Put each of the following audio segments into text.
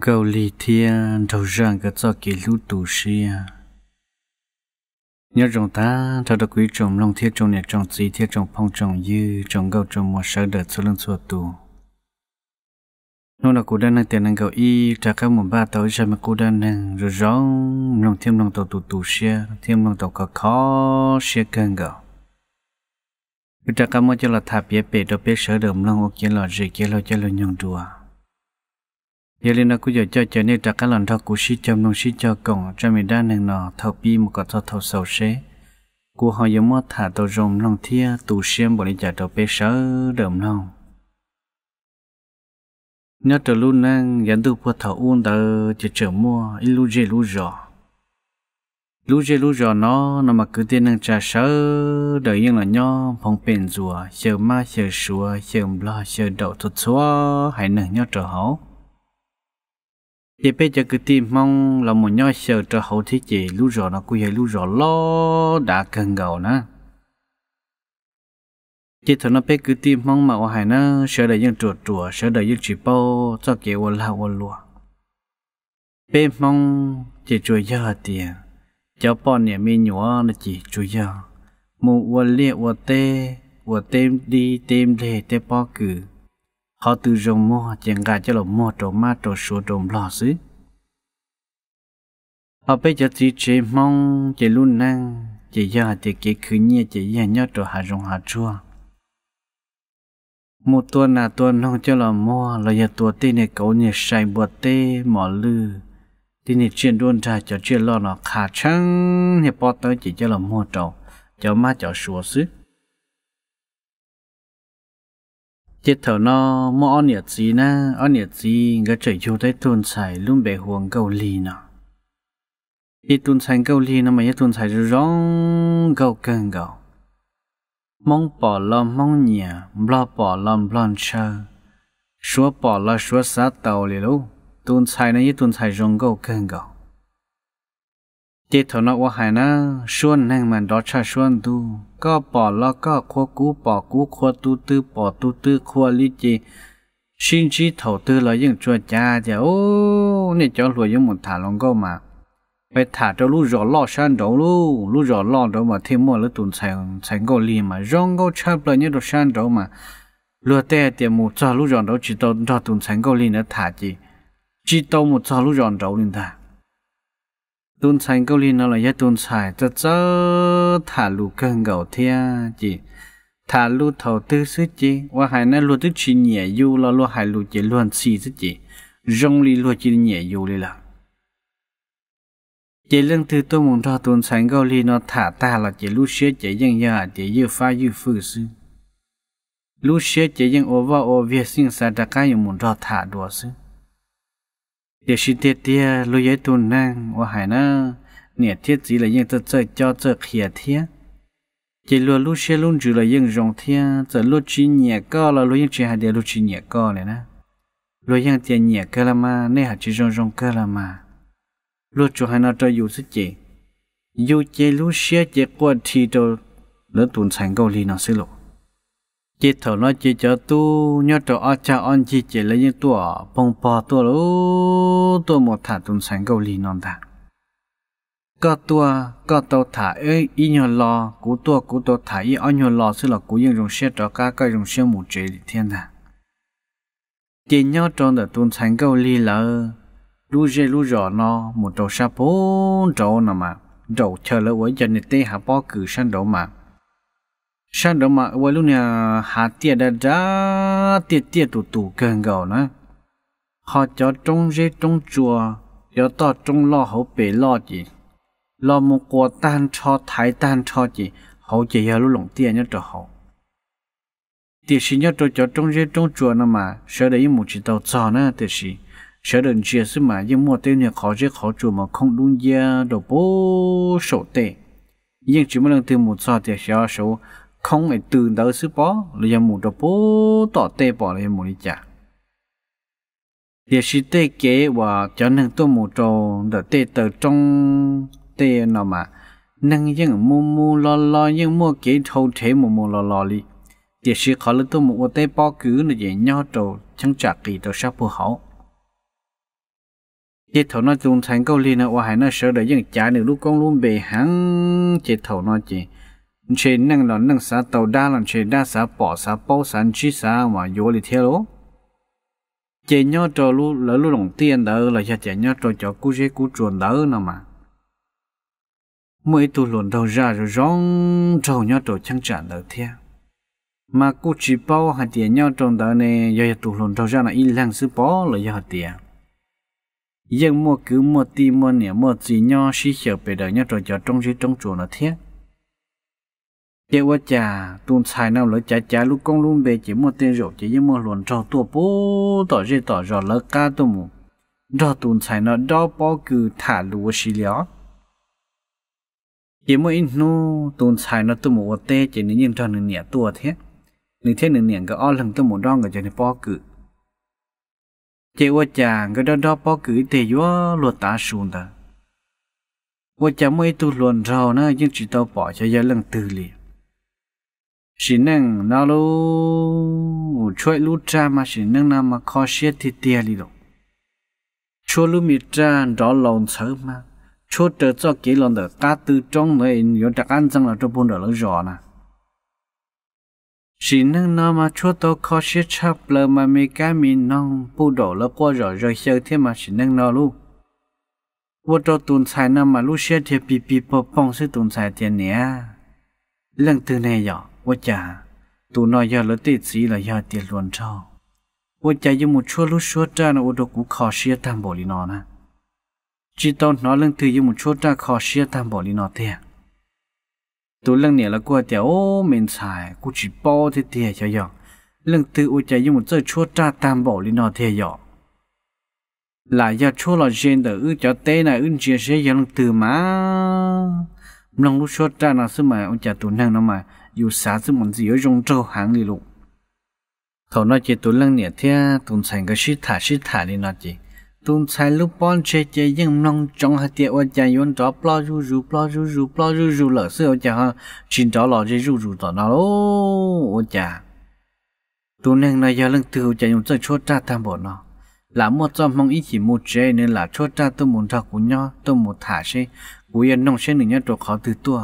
gầu lì thia đầu rằng cái cho kỳ lũ tù xia nhớ chúng ta cho được quý trong lòng thiết trong nhà trong trí, thiết trong phong trong dư trong gầu trong một sở đợt số lần số tù Nông là cú đan năng tiền năng gầu y trả các một ba tàu ra mà cú đan năng rồi rõ lòng thêm lòng tàu tù tù xia thêm lòng tàu có khó xia cần gầu cứ trả các một cho là thà bia bể đó bia sở đợt lòng ok là gì kia là cho là nhung đùa giờ lên nó cứ giờ cho chờ nên trả các lần thọ cú sĩ chăm nông sĩ cho cổng cho mình đa nên nó thọ bi một cái thọ thọ sầu xế cú họ giờ mất thả tàu rồng lòng thia tù xem bọn đi trả tàu bê sớ đầm lòng nhớ trở luôn năng dẫn từ bộ thọ uôn tờ chỉ trở mua ít lu dê lu rò lu dê lu rò nó nó mà cứ tiên năng trả sớ đợi yên là nho phong bền rùa chờ ma chờ sùa chờ lo chờ đậu thuật xóa hãy nâng nhớ trở hậu thì bây giờ cứ tìm mong là một nhoi sợ cho hậu thế chỉ lưu rõ nó cũng lưu rõ lo đã cần gầu nữa chỉ thằng nó bé cứ tìm mong mà hải nó sợ đời dân chuột chuột sợ đời dân chỉ bao cho kia lao lụa bé mong chỉ chuột giờ tiền cháu bọn nhà mi nhúa là chỉ chuột giờ mù quần liệt quần tê quần tem đi tem lề tê bao cử họ tự rồng mò chẳng gà cho lò mò trổ mát trổ số trộm lò xứ họ bây giờ thì chế mong chế luôn năng chế giờ chế kế khứ nhẹ chế giờ nhớ trổ hà rồng hà chua một tuần là tuần nông cho lò mò là giờ tuần tê này cậu nhẹ sài bùa tê mỏ lư tê này chuyện đuôn ra cho chuyện lo nó khả chăng nhẹ bỏ tới chỉ cho lò mò trổ cho mát cho số xứ chết thở nó mà on nhiệt gì na on nhiệt gì cái chảy chú thấy tuần xài luôn bề huồng cầu lì nọ đi tuần xài cầu lì nó mà nhất tuần xài rồi rong cầu cần cầu mong bỏ lom mong nhà lo bỏ lom lo chờ số bỏ lo số sát tàu lì lú tuần xài nó nhất tuần xài rong cầu cần cầu chế thọ nó quá hài na xuân nàng mà đó cha xuân tu có bỏ lo có khu cú bỏ cú khu tu tư bỏ tu tư khu lý chế xin chi thầu tư là những chùa cha chả ô nè cho lùi những một thả lòng câu mà phải thả cho lũ rõ lo san đó lũ lũ rõ lo đó mà thêm mua lũ tuần sành sành câu li mà rong câu chắp là những đồ san đó mà lúa tè tiền một cho lũ rõ đó chỉ tao cho tuần sành câu li nữa thả chỉ chỉ tao một cho lũ rõ đó nên thả tuần sai câu liên nó là giá tuần sai cho cho thả lũ cơn gạo thia chị thả lũ thầu tư sức chị và hai nó lũ tức chi nhẹ du là lũ hai lũ chỉ luôn xì sức chị rong li lũ chỉ nhẹ du li là chỉ lưng từ tôi muốn cho tuần sai câu liên nó thả ta là chỉ lũ xế chỉ dân nhà chỉ dư pha dư phư sư lũ xế chỉ dân ô vào ô việt sinh sa đặc cái muốn cho thả đùa sức điều xin tiết tia lối giấy tuần năng và thiết gì là những tờ chơi cho tờ khía thiết chỉ luôn xe luôn chỉ là những dòng thiết tờ lúc chỉ nhẹ co là lúc những chỉ hạt địa lúc chỉ nhẹ co này nè lúc những là mà nên hạt chỉ dòng dòng cơ là mà lúc chủ hải nó cho dù sức chỉ dù chỉ xe chỉ qua thì đồ lớn tuần thành câu ly nó sẽ chỉ thầu nó chỉ cho tu nhớ cho ở cha ăn chị chỉ lấy những tua bông bò tua lú tua một thả tùng sáng cầu lì non ta. có tua có tàu thả ấy y nhờ lo; cú tua cú tua thả y ở nhờ lò xí là cú yên dùng xe cho cá cái dùng xe một chế thiên ta. chỉ nhớ cho được tùng sáng cầu lì là lu dê lu rõ nó một trầu sa bốn trầu nào mà trầu chờ lỡ với giờ nít tê hạ bó cử sang đầu mà sao đó mà vậy luôn nhà hạ tiệt đã đã tiệt tiệt tụ tụ gần gầu nữa họ cho trong rễ trong chùa cho to trong lo hậu bể lo gì lo một quả tan cho thái tan cho gì hậu chỉ hiểu lũng tiền nhất cho hậu thì xin nhất cho cho trong rễ trong chùa nữa mà sợ đấy một chỉ tàu cho nữa thì xin sợ đừng chia sẻ mà nhưng mua tên nhà khó rễ khó chùa mà không đúng gia đồ bố sổ tệ nhưng chỉ một lần từ một sao thì sẽ số không phải từ đó sư bỏ là giờ mù cho bố tỏ tê bỏ là một đi chả giờ sư tê kế và cho nên tôi mù cho đỡ tê tờ trong tê nào mà nâng dân mù mù lo lo nhưng mua kế thâu thế mù mù lo lo đi giờ sư khó là tôi mù tê bỏ cứ là giờ nhau trầu chẳng chả kỳ trầu sắp phù hậu chế thầu nó chung thành câu liền là hoài nó sợ để dân trả được lúc con luôn bề hắn chế thầu nó chỉ chế năng là năng xã tàu đa làm chế đa sa bỏ sa bao san chi sa mà vô lý theo lỗ chế nhau cho lu lỡ lu lòng tiền đó là cho chế nhau cho cho cú chế cú chuồn đó e nó mà mỗi tu luận đầu ra rồi rong trâu nhau cho chẳng trả đầu theo mà cú chỉ bao hạt tiền nhau trong đó này giờ tu luận đầu ra là ít lăng sư bỏ là giờ hạt tiền nhưng mua cứ mua ti mua nè mua gì nhau xí hiểu về đời nhau cho cho trong xí trong chuồn là thiết chế quá chà tuôn xài nào lỡ chả chả lúc con luôn về chỉ một tên rượu chỉ với một luồn trò tua bố tỏ rơi tỏ rõ lỡ ca tôi mù đó tuôn xài nó đó bỏ cứ thả lúa xì léo chỉ một ít nô tuôn xài nó tôi mù ở tê chỉ nên nhìn cho nửa nhẹ tua thế nửa thế nửa nhẹ cái o lần tôi mù đó người cho nên bỏ cứ chế quá chà cái đó đó bỏ cứ thì vô luật ta xuống ta quá chà mấy tu luồn trò nó nhưng chỉ tao bỏ cho gia lần từ liền chỉ nâng nó lu, chơi lú cha mà chỉ nâng nào mà khó xếp thì tiền đi đâu chúa lú mi cha đó lòng sợ mà chúa trở cho kỹ lòng đỡ ta từ trong này nhớ đặc ăn xong là cho buôn đỡ lỡ rõ nè chỉ nâng nó mà chúa tôi khó xếp chập lờ mà mi cá mi nong bu đổ lỡ qua rõ rồi sơ thế mà chỉ nâng nó lu? vô cho tuần sai năm mà lú xếp thì bị bị bỏ bong sẽ tuần sai tiền nè lần từ này rồi ว่าจ่าตูนอยาละติดสีละยาเตียนลวนเจ้าว่าจ่ายังมุดชัวลุชัวจ้านะอุดกูขอเชียตามบอลินอนะจีตอนนอเรื่องตือยังมุดชัวจ้าขอเชียตามบอลินอเตียตูเรื่องเนี่ยละกูเตียโอ้เมนสายกูจีป้อเตียเตียเฉยๆเรื่องตืออุจ่ายังมุดเจ้าชัวจ้าตามบอลินอเตียหยอก là do chúa là gen đỡ cho tế này ứng chia sẻ dân từ mà lòng lúc chúa ra nó xứ mà ông cha tù năng nó mà 有啥子么子有种做行里路。头那节多冷热天，冬才个是塔是塔里那节，冬才路帮车节应弄中和节我讲用着不如如不如如不如如了，所以我讲哈，寻找老这如如到那喽，我讲。ตัวนึงนายาลังตือจะยังจะชดจ้าตามบนอหลามอจอมมองอีจีมูเจเนี่ยหลาชดจ้าตัวมุนทากุญยอตัวมุถาใช่กูยันน้องเช่นหนึ่งเนี่ยตัวเขาตือตัว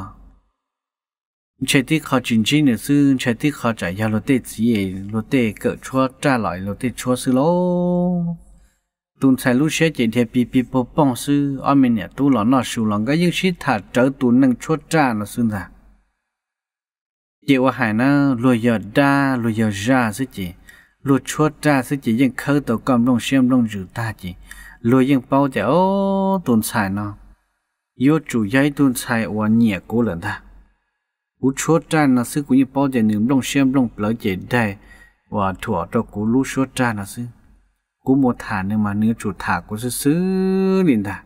chạy tí khó chính chính nữa sư chạy tí khó chạy ra lô tê chỉ ấy lô tê cỡ chua trả lại lô tê chua sư lô tuần sai lúc sẽ chạy theo bì bì bò bông sư ở mình nhà tu lọ nọ sù lòng cái những shit thả trở tuần năng chua trả nó sư nè chị ở hải nó lùi giờ đa lùi giờ ra sư chị lùi chua trả sư chị những khơi tàu cầm đông xem đông rử ta chị lùi những bao chạy ô tuần sai nó yếu chủ giấy tuần sai ở nhà cố lần ta cú chúa trai là sư cú như bao giờ nướng đông xem đông lỡ chế đầy và thủa cho cú lú chúa trai là sư cú một thả nhưng mà nửa chủ thả cú sư sư liền thả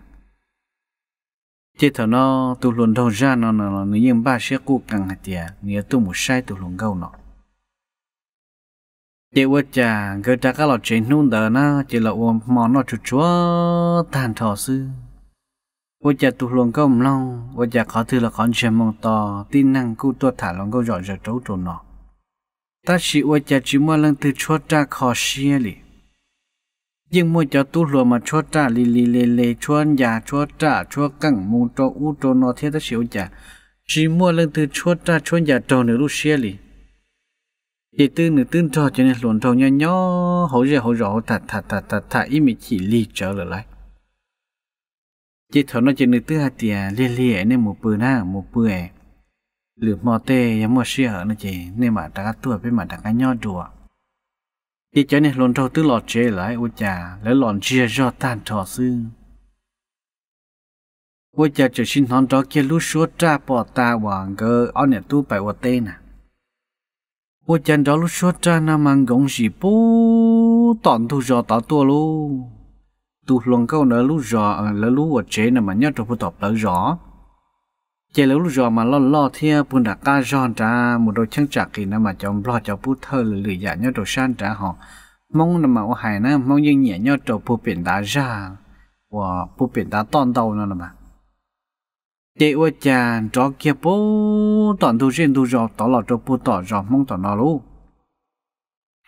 chế thở nó tu luôn đầu ra nó nó nó nhưng ba sẽ cú càng hạt tiền nghĩa tu một sai tu luôn gâu nó chế vợ cha người ta các lọ chế nung đờ na chế lọ uống món nó chúa chúa than thọ sư ว่าจะตุลงก็มลงว่าจะขอถือละครเชมองต่อตีนั่งกู้ตัวถ่ายลงก็หยอดจะโจนอถ้าชีว่าจะจิมว่าเรื่องถือชดจ้าคอเชียลิยิ่งมัวจะตุลวมาชดจ้าลีลีเลเลชวนยาชดจ้าชวกั้งมูโตอูโตนอเทตชิวจะชีมัวเรื่องถือชดจ้าชวนยาโตหนึ่งลูเชียลิยีตื้นหนึ่งตื้นทอจนหลวนทองย่อๆเขาจะเขาหยอดถัดถัดถัดถัดอีมีขี่ลีเจอเลย chỉ thọ nó chỉ nữ tư hạt tiề lia lia nên một bữa na một bữa lửa mò tê mò xia hở nó chỉ nên mà ta tuổi với mà ta nho đùa chỉ cho nên lon trâu tư lọt chế lại ô lấy lon chia do tan trò sư ô trà chỉ xin hòn đó lú số tra bỏ ta hoàng gờ ở nhà tu bài ô tê nè ô trà lú số tra nam mang gồng gì bố tòn thu do tao tua luôn tu luôn câu nữa lú rõ ờ, là lú ở chế nè mà nhớ cho phụ tập lỡ rõ chế lú rõ mà lo lo thia bùn đã ca giòn ra một đôi chân chặt kỳ nè mà trong lo cho phụ thơ lử lử dạ nhớ cho san ra họ mong nè mà ô hài nè mong yên nhẹ nhớ cho phụ biển đá ra và phụ biển đá toàn đầu nè mà chế ô chàng cho kia bố toàn tu riêng tu rõ tỏ lọ cho phụ tỏ rõ mong tỏ nó luôn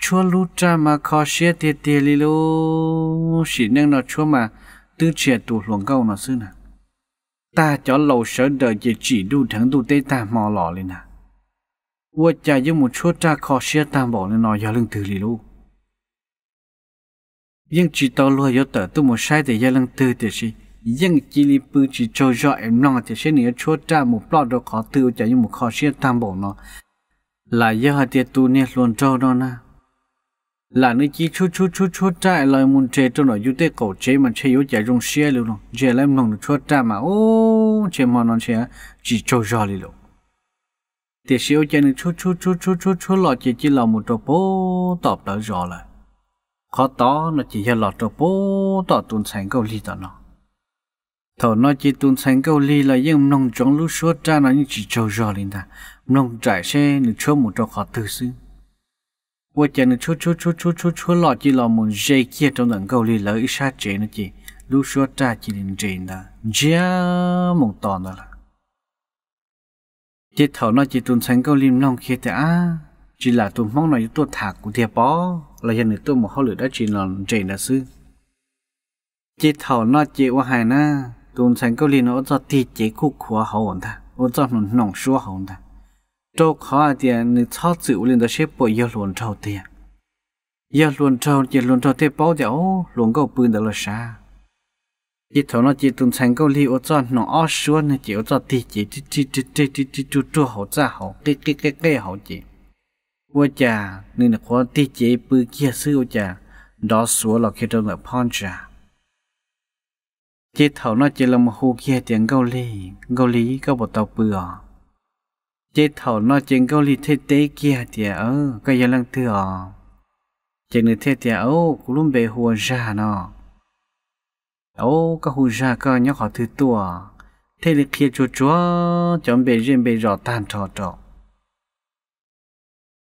chúa lú cha mà khó xé tiệt tiệt li lô xỉ năng nó chúa mà tư trẻ tù luồng câu nó xưa nè ta cho lầu sở đời chỉ chỉ đu thắng đu tê ta mò lò lên nè vua cha với một chúa cha khó xé ta bỏ lên nó giờ lưng từ li lô nhưng chỉ tao lúa yếu tờ tu một sai để giờ lưng từ thì gì nhưng chỉ li bự chỉ cho cho em nó thì sẽ nếu chúa cha một plot đồ khó từ cho với một khó xé tam bộ nó là giờ hạt tiệt tu nè luôn cho đó na là nơi chỉ chút chút chút chút trái lời muốn chơi cho nó tế cổ chế mà chơi yếu chạy rong xe luôn nó chơi lại mong nó chút trái mà ô chơi mong nó chơi chỉ cho rõ đi luôn thì xíu chơi nó chút chút chút chút chút chút lọ chỉ chỉ là một trò bố tọp đỡ rõ lại khó to nó chỉ là lọ trò bố tọp tuần sáng câu ly tọp nó thầu nó chỉ tuần sáng câu ly là những nông trong lúc suốt ra nó chỉ cho rõ lên ta nông trải xe nó chút một trò khó tự xưng 我见了出出出出出出老几老母热气中能够里了一下这呢几，路说炸几零这呢，这么大呢了。chỉ thầu nó chỉ tuần sáng câu lim nong kia thế à chỉ là tuần mong nói tuần thả cũng thiệt bó là hiện nữa tôi một hậu lửa đã chỉ là trẻ là sư chỉ thầu nó chỉ qua hai na tuần sáng câu lim nó cho ti chỉ khu khóa hậu ta, nó cho nó nòng xua hậu ta trâu khó tiền nên cho chịu lên đó xếp bộ yêu luồn trâu tiền yêu luồn trâu yêu luồn trâu tiền bao giờ luồn câu bươn đó là xa chỉ thấu nó chỉ tuần thành câu liu cho nó ở xuống nó chỉ cho tì chỉ chỉ chỉ chỉ chỉ chỉ chỉ chú chú hậu ra hậu cái cái cái cái hậu chỉ vua cha nên là có tì chỉ bư kia sư cha đó xuống là khi trong là phong trà chỉ thấu nó chỉ là một hồ kia tiền câu li câu lý câu bột tàu bừa chế thầu nó chừng câu lì thế tế kia thì ơ ờ, cái giờ lăng thừa chừng nữa thế thì ơ ờ, cũng luôn bề hùa ra nó ơ ờ, cái hùa ra có nhóc họ thứ tua thế là kia chúa chúa chọn bề riêng bề rõ tan trò trọ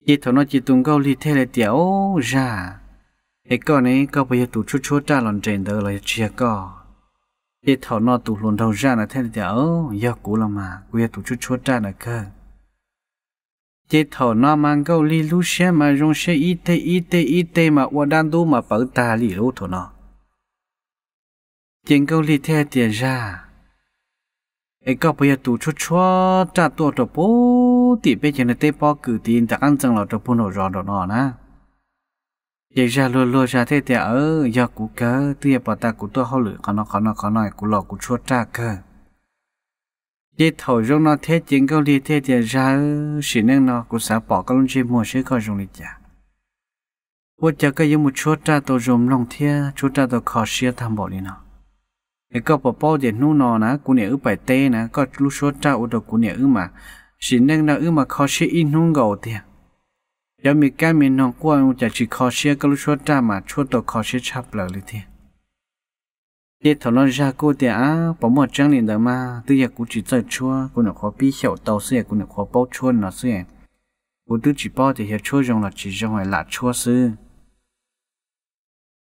chế thầu nó chỉ tung câu lì thế là tiểu ra cái con này có bây giờ tụ chúa chúa cha lòn trên đó là chia có. chế thầu nó tụ luôn đầu ra là thế là tiểu giờ cú là mà bây giờ tụ chúa chúa cha là cơ chế thọ nó mang câu li lu xe mà rong xe y tê y tê y tê mà ua đan đu mà bảo ta li lu thọ nó tiền câu li theo tiền ra ấy có bây giờ tụ chút chua trả tổ tổ bố thì bây giờ nó tê bó cử tiền ta ăn chẳng là tổ bố nó rõ đó nó nè vậy ra luôn luôn ra thế thì ở do cú cơ tuy bỏ ta cú tôi hao lửa có nó có nó có nói cú lò cú chua trả cơ đi thầu rong nó thế chính câu đi thế thì ra xỉ năng nó cũng sẽ bỏ các lông chim mua sẽ coi dùng đi chả vô chả cái giống một chút ra tổ dùng lòng thế chút ra tổ khó xia tham bỏ đi nó cái câu bỏ bao giờ nu nó nè cũng nhớ bảy tê nè có lúc chút ra ở đâu cũng nhớ mà xỉ năng nó mà khó xia in hung gầu thì giờ mình cái mình nó qua chả chỉ khó xia các lúc chút ra mà chút tổ khó xia chắp lại đi đi thảo luận ra cô thì à bỏ một trang liền đó mà tư giờ cũng chỉ chơi chua cô nó khó bị hiểu tàu xưa cô nó khó bao chua nó xưa cô tư chỉ bao thì hiểu chua rong là chỉ rong là lạ chua xưa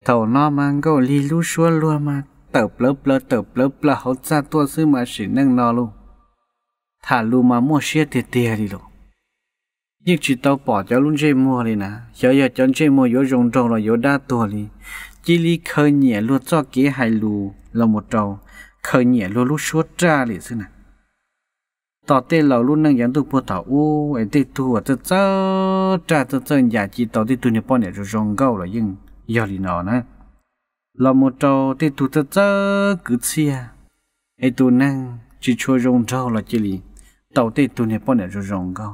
thầu nó mang câu li lu chua luôn mà tờ plơ plơ tờ plơ plơ hậu ra tua xưa mà chỉ nâng nó luôn thả lu mà mua xe thì tiền đi luôn nhưng chỉ tao bỏ cho luôn chơi mua đi nè giờ giờ chân chơi mua vô dùng rong rồi vô đa tua đi chỉ lý khởi nhẹ luôn cho kế hai lù là một trâu khởi nhẹ luôn lúc suốt ra để xưa này tỏ tê lầu luôn năng dẫn tu bùa thảo ô ấy tê tu ở tơ tơ tra tơ tơ nhà chỉ tỏ tê tu nhập bọn này rồi rong gâu là nhưng giờ thì nó nè là một trầu tê tu tơ tơ cứ à ấy tu năng chỉ cho rong trâu là chỉ lý tàu tê tu nhập bọn này rồi rong gâu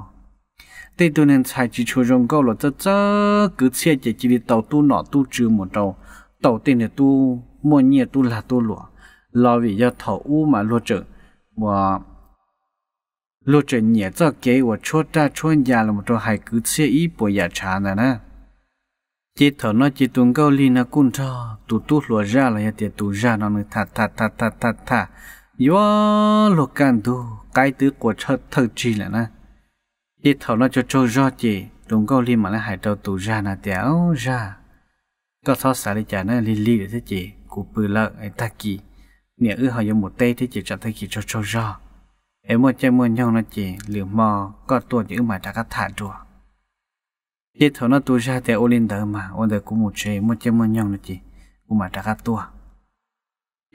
thế tôi nên xài chỉ chú rong câu là tớ tớ cứ xe chỉ chỉ đi tàu tu nọ tu chưa một đầu tàu tên là tu mua nhẹ tu là tu lụa lo vì do thầu u mà lo trợ và lo trợ nhẹ cho kế và chua ta chua nhà là một trong hai cứ xe ý bộ nhà trà này nè chỉ thở nó chỉ tuần câu li nó cun cho tu tu lụa ra là tiền tu ra nó mới thà thà thà thà thà thà yo lo can tu cái thứ của chợ thật chi là nè đi thầu nó cho cho do chị đúng câu li mà nó hải trâu tù ra nà téo ra có thó xả đi chả nó li li để thế chị cụ bự lợ ấy ta kỳ nè ư họ dùng một tay thế chị cho thấy kỳ cho cho do, em mua chơi mua nhau nó chị lửa mò có tua chữ mà đã cắt thả đùa, đi thầu nó tù ra téo ô lên đỡ mà ô đỡ cũng một chơi mua chơi mua nhau nó chị cũng mà đã cắt tua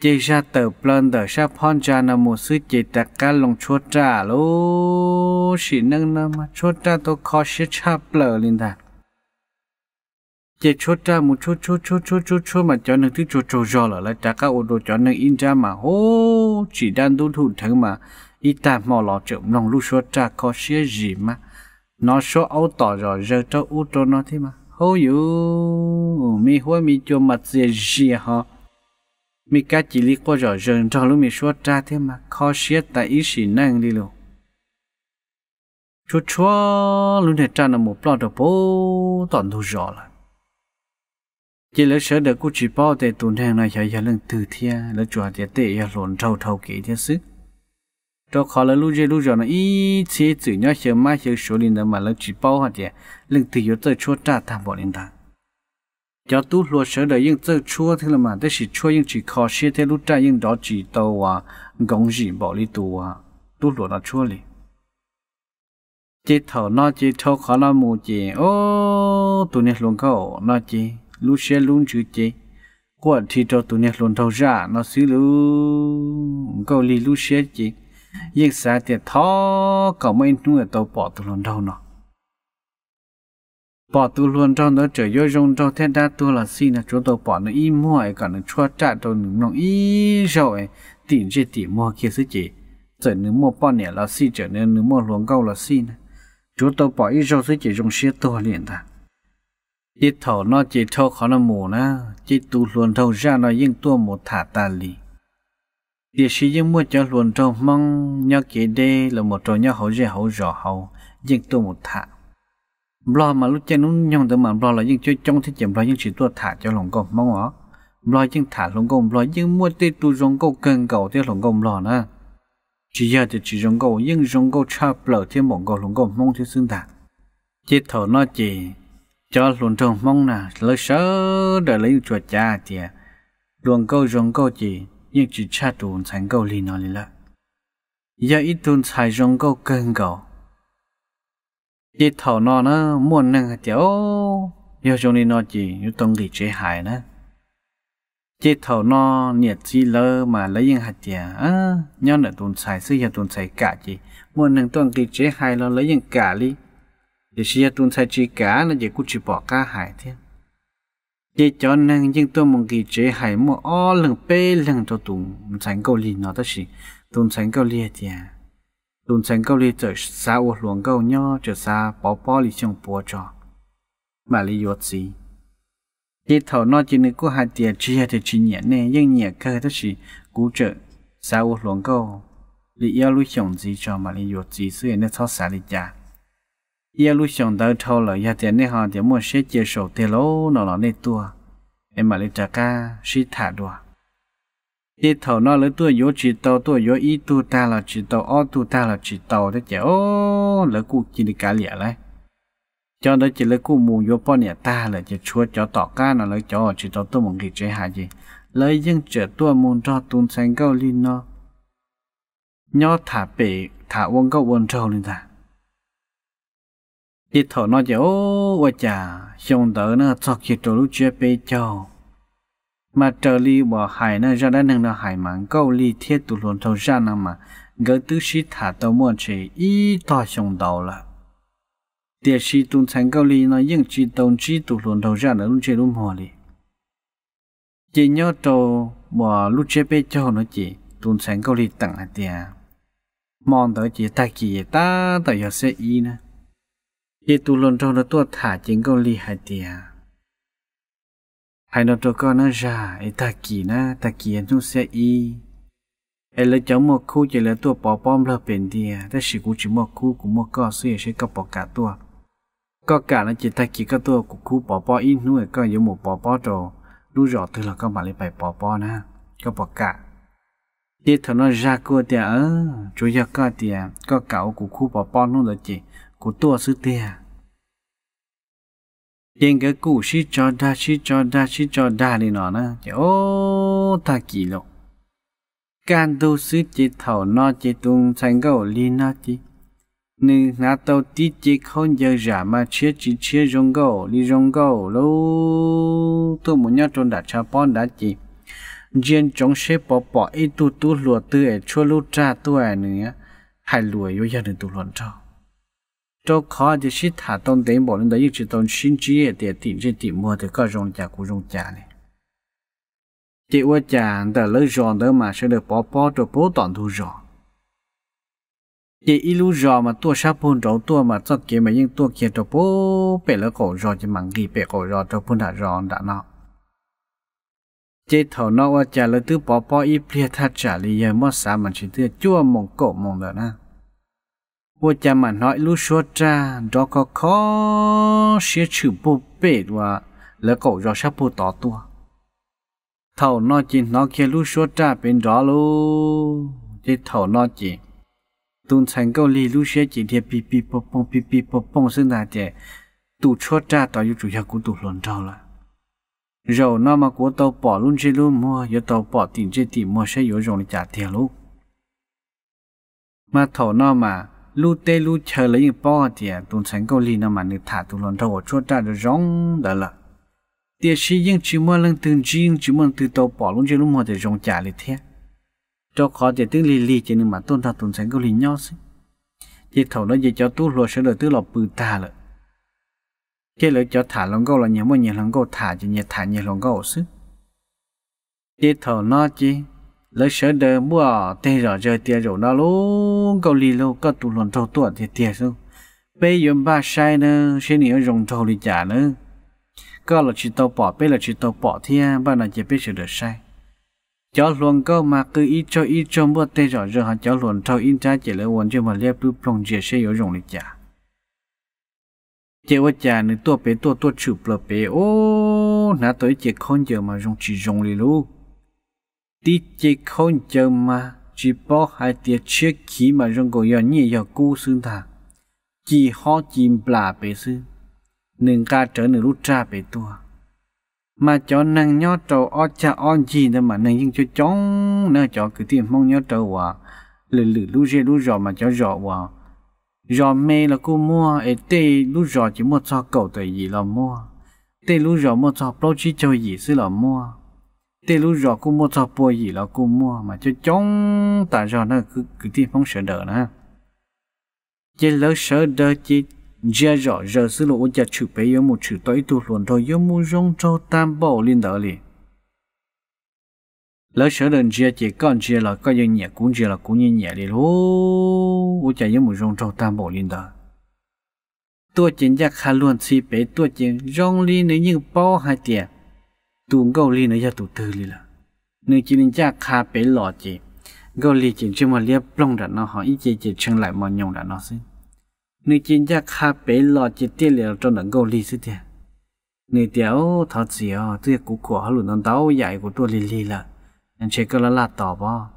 chỉ ra tờ plan tờ sa phong cha nó một sự chỉ đặc cá lòng chúa trả lô chỉ nâng nó mà chúa trả tôi khó sẽ cha plờ linh ta chỉ chúa trả một chúa chúa chúa chúa chúa chúa mà cho nên thứ chúa chúa rồi lại trả cá ô đồ cho nên in ra mà ô chỉ đang tu thủ thằng mà ít ta mò lọ trộm lòng lu chúa trả khó sẽ gì mà nó số ấu tỏ rồi giờ cho ô tô nó thế mà hô yu mi hoa mi cho mặt gì gì ha mi cá chỉ li qua giỏ dần cho lúc mi suốt tra thế mà khó xiết tại ý xỉ năng đi luôn chúa chúa luôn để cha nó một plot đồ bố toàn thu rõ là chỉ lấy sợ được cô chỉ bao để tuần hàng này giờ giờ lần từ thiên lấy chùa để tệ giờ lộn trâu trâu kỹ thế sức cho khó là lúc giờ lúc giờ nó ít chế chữ nhớ sợ mai sợ số linh đó mà lấy chỉ bao hoặc là lần từ giờ tới chúa cha tham vọng linh đàng cho tú lúa sở đời nhưng tơ chua thế là mà thế chỉ chua nhưng chỉ khó xe thế lúc trai nhưng đó chỉ tàu à gồng gì bỏ đi tù à tú lúa nó chua liền chị thở nó chị thâu khó nó mù chị ô tụi nè luôn câu nó chị lúc xe luôn chữ chị quần thì cho tụi nè luôn thâu ra nó xí luôn câu lì lúc xe chị yên sao thì thó cậu mấy người tàu bỏ tụi luôn thâu nó bỏ tu luôn trong đó trở vô rong trong thế đa tu là xin là chúng tôi bỏ nó y mua ấy còn nó chua trả tôi nó y rồi tìm chế tìm mua kia sự chỉ trở nếu mua bỏ nè là xin trở nên nếu mua luồng câu là xin chúng tôi bỏ y rồi sự chỉ dùng xe to liền ta chỉ thầu nó chỉ thâu khó nó mù na chỉ tu luôn thâu ra nó yên tua một thả ta lì địa sĩ yên mua cho luôn trong mong nhau kế đê là một trò nhau hậu dễ hậu rõ hậu yên tua một thả blo mà lúc trên nó nhong tới mà blo là những chơi trong thế chuyện blo những chỉ tua thả cho lòng công mong ngó blo những thả lòng công blo những mua tê tu rong câu cần cầu tê lòng công blo nè chỉ giờ thì chỉ rong câu những rong câu cha blo thêm bọn cầu lòng công mong thế xương thả chỉ thở nó chỉ cho luôn trong mong nè lấy sớ đợi lấy chùa cha thì luôn câu rong câu chỉ nhưng chỉ cha tuôn thành câu lì nó lì lợ giờ ít tuôn xài rong câu cần cầu đi thầu nó nó muốn nâng tiểu yêu chúng đi nó chỉ yêu tông gì chế hại nữa chế thầu nó nhiệt chi lơ mà lấy những hạt chè á nhon ở tuần xài xưa giờ tuần xài cả chỉ muốn nâng tuần kỳ chế hại nó lấy những cả đi để xưa tuần xài chỉ cả nó chỉ cũng chỉ bỏ cả hại thế chế cho nâng nhưng tôi mong kỳ chế hại mua o lần p lần cho tuần thành câu lì nó đó là tuần thành câu lì thì à đồn tránh câu li trở xa uột luồng câu nho trở xa bó bó li trong bùa trò mà li yuột gì thì thầu nó chỉ nên hai tiền chỉ hai thì chỉ nhẹ nè nhưng nhẹ cơ đó chỉ cú trợ xa uột luồng câu li yêu lui chồng gì cho mà li yuột gì xưa nên thoát xa li già yêu lui chồng đâu thâu lời ya tiền nè họ tiền mua sẽ chia sổ tiền lỗ nó nó nè tua em mà li trả ca sĩ thả đùa đi thầu nó lấy tôi yếu chỉ tàu tôi yếu ít tu ta là chỉ tàu o tu ta là chỉ tàu thế chứ ô lấy cụ chỉ đi cá lẻ lại cho nó chỉ lấy cụ mù yếu bao nhiêu ta là chỉ chúa cho tỏ cá nó lấy cho chỉ tàu tôi muốn gì chơi hả gì lấy dân trở tôi muốn cho tuôn sang cao lên nó nhớ thả bể thả quân cao quân trâu lên ta, đi thầu nó chỉ ô ôi chà xong đó nó cho kia trâu lúc chưa bê châu mà trở li bỏ hải nó ra đã nâng nó hải mà câu li thiết tụ luôn thâu ra nó mà gỡ tứ sĩ thả tàu mua chỉ ý to sông đầu là tiệt sĩ tung thành câu li nó những chỉ tông chỉ tụ luôn thâu ra nó luôn chỉ luôn mò li chỉ nhớ tàu bỏ lúc chế bê cho nó chỉ tung thành câu li tặng hạt tiệt mong tới chỉ ta kỳ ta tới giờ sẽ ý nè chỉ tụ luôn thâu nó tua thả chính câu li hạt tiệt hai nó cho con nó ra ấy ta kỳ na ta kỳ anh chúng sẽ y ấy lấy cháu một khu chỉ là tua bỏ bom là bền đi à. ta chỉ cũng chỉ một khu cũng một con suy sẽ có bỏ cả tua có cả nó chỉ ta kỳ có tua cũng khu bỏ bom ít nuôi có giống một bỏ bom rồi đủ rõ từ là có mà lấy bài bỏ bom na có bỏ cả tiết thằng nó ra cô tiệt ở chú ra cô tiệt có cả cũng khu bỏ bom luôn rồi chị cũng tua sư tiệt yên cái cụ sĩ cho đa sĩ cho đa sĩ cho đa đi nọ nè chỉ ô ta kỳ lộ can tu sĩ chỉ thầu nó chỉ tung thành cầu li nó chỉ nên ngã tàu tí chỉ không giờ giả mà chia chỉ chia rong cầu li rong cầu lô tôi muốn nhớ trong đặt cha pon đã chỉ riêng trong xe bỏ bỏ ít tu tu lùa tư ở chua lú cha tu ở nữa hay lùa vô gia đình tu luận trâu 都靠的是他当地某人的一直当新职业的顶着底末的各种家古种家呢。第二讲的了让的嘛是的包包的包当都让。第一路让嘛多少碰着多嘛这给嘛应多给着包被了狗让就忙给被狗让着不那让的呢。这头那我讲了都包包一撇他家里也没啥嘛，是的，就蒙狗蒙的呢。bố cha nói lúc xua cha đó có khó sẽ chữ bố bể và lỡ cậu rõ sắp bố tỏ tua thầu nó chỉ nó kia lúc xua cha bên đó lú chỉ thầu nó chỉ tuần thành câu li lúc xua chỉ thiệt pi pi bông bông pi pi bông bông xưng là trẻ tụ xua cha tỏ chủ nhà của tụ luận trâu là rồi nó mà của tàu bỏ luôn chơi luôn mua giờ tàu bỏ tiền chơi tiền mua sẽ yếu rồi trả tiền luôn mà thầu nó mà lu tê lu chờ lấy những bao thì à, tuần sáng câu li nằm mà nữ thả tuần lần đầu chua ra được rong đó là tiệt sĩ nhưng chỉ muốn lần từng riêng chỉ muốn từ tàu bỏ luôn chứ lúc mà để rong trả lại thế cho khó để tiếng li li chỉ nên mà tuần thả tuần sáng câu li nhau xí chỉ thầu nó chỉ cho tu lo sẽ được tức là bự ta là chỉ lấy cho thả lòng câu là nhiều mà nhiều lòng câu thả chỉ nhiều thả nhiều lòng câu xí chỉ thầu nó chỉ lấy sợ đỡ mua tê rõ chơi tê rồi nó luôn câu lì lô có tụ lần thâu tuột thì tê luôn bê giờ ba sai nữa sẽ nhiều rồng thâu lì trả nữa có là chỉ tàu bỏ bê là chỉ tàu bỏ thì ba là chỉ bê sự được sai cháu luôn câu mà cứ ít cho ít cho mua tê rõ rồi họ cháu luôn thâu in ra chỉ lấy quần cho mà lì liệp lúc phòng chỉ mà dùng chỉ dùng lì chỉ ว่าจานึตัวเป๋ตัวตัวฉุบเปล่าเป๋โอ้น้าตัวเจ็ดคนเจอมารงจีรงเลยลูก tí chế khôn chờ mà chỉ bỏ hai tiệt chiếc khí mà rong cổ yon nhẹ yon cú xương thà chỉ ho chìm bả bể sư nâng ca trở nửa rút ra bể tua mà cho năng nhó trâu o cha o gì đâu mà năng nhưng cho chóng nè cho cứ tiền mong nhó trâu à lử lử lú rê lú rò mà cho rò à rò mê là cô mua ê tê lú rò chỉ mua cho cậu tại gì là mua tê lú rò mua cho pro chỉ cho gì sư là mua tê lúc rõ cô mua cho bùa gì là cô mua mà cho chống tà rõ nó cứ cứ tiên phong sợ đỡ nè chế lỡ sợ đỡ chế giờ rõ giờ xứ lộ giờ chữ bé yếu một chữ tối tu luôn thôi yếu mu rong cho tam bộ liên đỡ liền lỡ sợ đỡ giờ chế con giờ là có dân nhẹ cũng giờ là cũng như nhẹ liền ô ô chả yếu mu rong cho tam bộ liên đỡ tôi chính ra hà luôn si bé tôi chính rong li nếu như bao hai tiền tu gâu li nó ra tu tư li là chỉ nên cha khá bể lọ chị chỉ chưa mà liếc plong đã nó họ ít chỉ chỉ chân lại mà nhung đã nó xin nếu chỉ cha khá bể lọ chị tiếc liệu cho nó gâu li xí thiệt nếu tiểu gì ở tiếc cũ của họ luôn nó đau của tôi li li anh chơi cái là là tỏ bao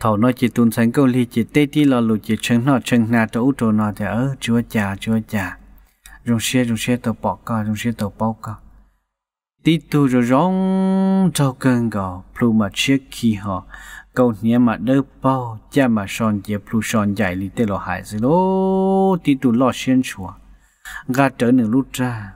thầu nói chỉ tuân sáng câu chỉ tê tí lo lù chỉ chân nó chân na cho út trồ thì ở chúa già chúa già dùng xe dùng xe tàu bỏ ca dùng xe tàu bao ca tí tu rồi rong trâu cơn gò plu mà chiếc khi họ câu nhé mà đỡ bao cha mà son dễ plu son dài lì tê lo hại rồi lô tí tu lo xuyên chùa gà trở nửa lút ra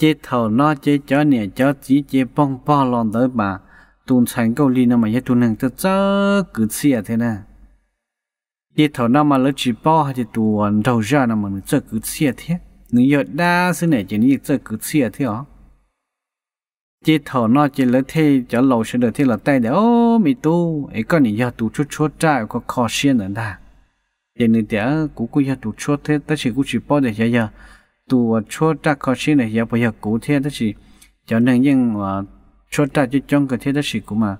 chế thầu nó chế chó nè chó chỉ chế bong bao lon tới bà tuôn thành câu li nó mà yết tuôn nâng tới chớ cứ xia thế nè chế thầu nó mà lỡ chỉ bo hay chế tuôn đầu ra nó mà nó chớ cứ xia thế nếu giờ đa xứ này chỉ như chớ cứ xia thế hả chỉ thở nó chỉ lấy thế cho lâu sẽ được thế là tay để ô mi tu ấy có này giờ tu chút chút trai có khó xuyên nữa ta giờ này thì cũng cũng giờ tu chút thế tất chỉ cũng chỉ bao để giờ giờ tu à, chút trai khó xuyên này giờ bây giờ cũ thế tất chỉ à, cho nên những mà chút trai chỉ trong cái thế tất chỉ cũng mà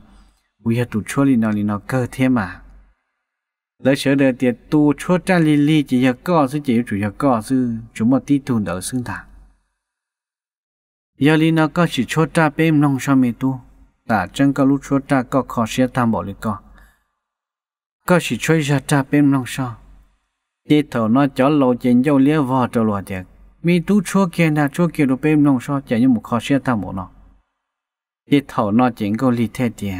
bây giờ tu chút đi nào đi nào cơ thế mà lấy sợ được thì tu chút trai li li chỉ giờ có sự chỉ chủ giờ có sự chúng mà tí tu đỡ xứng thẳng giờ li nó có chỉ chốt ra bên nông sao mì tu tả chân có lúc chốt ra có khó xe tham bỏ lý có có chỉ chốt ra ra bên nông sao chỉ thầu nó chó lộ trên dâu lia vò trâu lò tiệt mi tu chua kia na chua kia đồ bên nông sao chả như một khó xe tham bỏ nó chỉ thầu nó chỉ có lì thế tiệt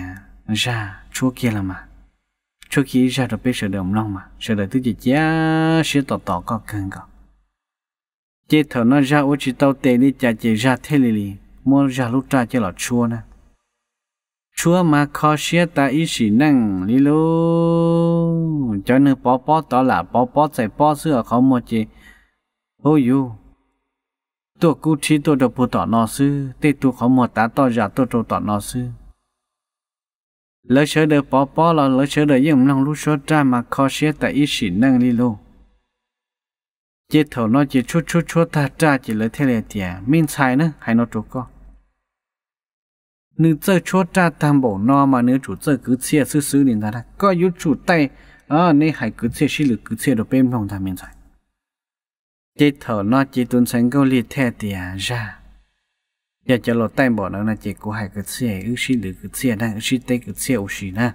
ra chua kia là mà chua kia ra đồ bên sợ đồng nông mà sợ đời thứ gì chả sẽ tỏ tỏ có cơn có chế thở nó ra ô chỉ tao tệ đi chả chế ra thế lì lì mua ra lúc ra chế là chua nè chua mà khó xia ta ý xỉ năng lì lô cho nên bó bó tỏ là bó bó chạy bó sữa khó mua chế ôi dù tôi cú chỉ tôi đâu bù tỏ nó sư tê tôi khó mua tá tỏ ra tôi đâu tỏ nó sư lỡ sợ đời bó bó là lỡ sợ đời nhưng lòng lúc số ra mà khó xia ta ý xỉ năng lì lô chế thầu nó chỉ chút chút chút ta tra chỉ lấy thế này tiền minh sai nữa hay nó chỗ co, nữ chơi chúa tra tam bộ nó mà nữ chủ chơi cứ chia sư sư liền ta có yếu chủ tay à nên hãy cứ chia xí lực cứ chia được bên phòng ta mình sai chế thầu nó chỉ tuân sáng câu liệt thế tiền ra giờ cho lột tay bỏ nó là chỉ có hãy cứ chia ư xí lực cứ chia đang ư xí tay cứ chia ư xí na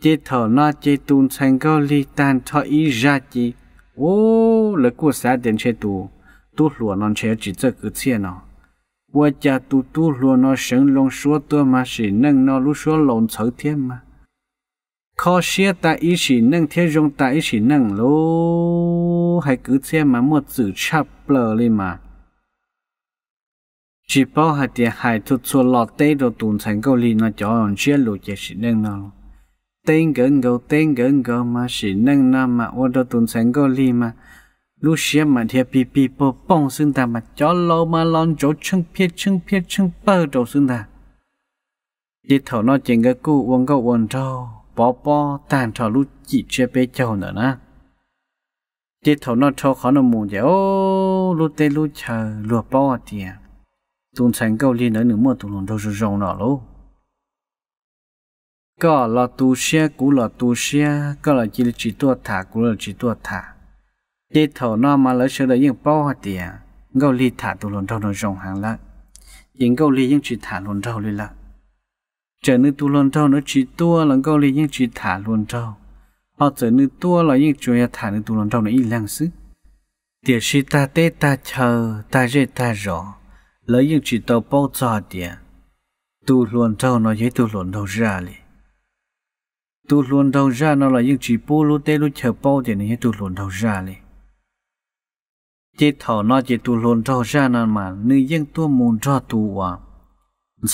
chế thở nó chế tun sang có li tan cho ý ra chi ô là của xã điện chế tù tu lúa non chế chỉ cho cứ chia nó qua cha tu tu lúa nó sống lông số tua mà chỉ nâng nó lúc số lồn sở thiên mà khó xia ta ý chỉ nâng thế rong ta ý chỉ nâng lô hay cứ chia mà một chữ chắp lờ lên mà chỉ bảo hạt tiền hại thuộc số lọt tê đồ tùn thành câu li nó cho on chia lô chế chỉ nâng nó tên gần gầu tên gần gầu mà chỉ nâng nam mà ô đô tuần sáng gầu li mà lúc xem mà thiệp bì bì bò bông xương ta mà chó lô mà lon chỗ chân piết chân piết chân bơ đầu xương ta đi thầu nó chừng cái cụ uống gầu uống trâu bò bò tàn thầu lúc chỉ chưa bê châu nữa nè đi thầu nó cho khó nó mù dễ ô lúc tê lúc chờ lùa bò tiệt tuần sáng gầu li nữa nữa mà tuần lùn đâu rồi rong nọ luôn ก็เราตูเชียกูเราตูเชียก็เราจิลจิตัวถากูเราจิตัวถาเจ้าถอนอมาแล้วเชื่อได้ยังป้อเตียเกาหลีถาตัวหลนเท่าหลนจงหางละยังเกาหลียังจิถาหลนเท่าเลยละเจอนึตัวหลนเท่านึจิตัวหลังเกาหลียังจิถาหลนเท่าพอเจอนึตัวเรายังจวยถานึตัวหลนเท่านึอีแรงซึเดี๋ยวชิตาเตตาเชอตาเจตาจอแล้วยังจิตตัวป้อจอเตียตัวหลนเท่าน้อยตัวหลนเท่าราเลย tu luôn đầu ra nó là những chỉ bố lu tê lu chờ bao thì này tu luôn đầu ra này chế thọ nó chế tu luôn đầu ra nó mà nữ dân tu muốn cho tu à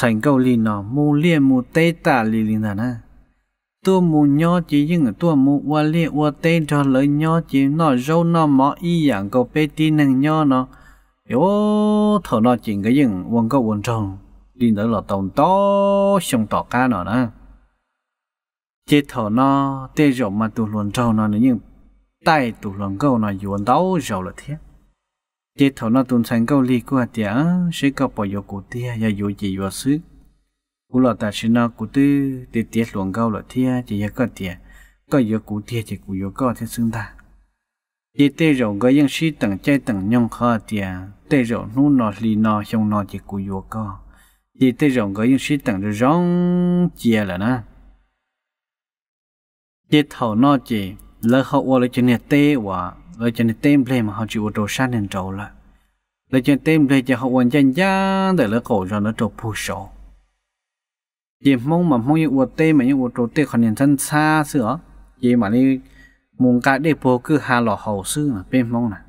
thành câu li nó mu liên mu tê tả li li nè nè tu mu nhỏ chỉ những tu mu qua liên qua tê cho lời nhỏ chỉ nó râu nó mỏ y dạng câu bê ti nâng nhỏ nó yếu thọ nó chỉ cái những quăng câu quăng trông đi nữa là tổng to xong tỏ cá nó nè chế thở nó tê rồi mà tụ luồn trâu nó nữa nhưng tay tụ luồn câu nó yuan đâu rầu là thế chế thở nó tụn sang câu li của tía sẽ câu bỏ vô cụ tia và vô gì vô xứ cụ lọ ta sẽ nó cụ tư tê tía luồn câu là thế chỉ là có tía có vô cụ tia chỉ cụ vô có thế xứng ta chế tê rồi có những sĩ tầng chơi tầng nhông khó tía tê rồi nu nó li nó xong nó chỉ cụ vô có chế tê rộng có những sĩ tầng rồi rong chia là na chế thầu nó chỉ lỡ họ qua lấy chân này tê quá lấy chân này tem lên mà họ chịu đồ sát nên trâu lại lấy chân tem lên cho họ quên chân giá để lỡ cổ cho nó trâu phù sổ chỉ mong mà mong như qua tê mà như qua trâu tê còn nhìn thân xa sửa chỉ mà đi muốn cả để bố cứ hà lọ hậu sư mà bên mong là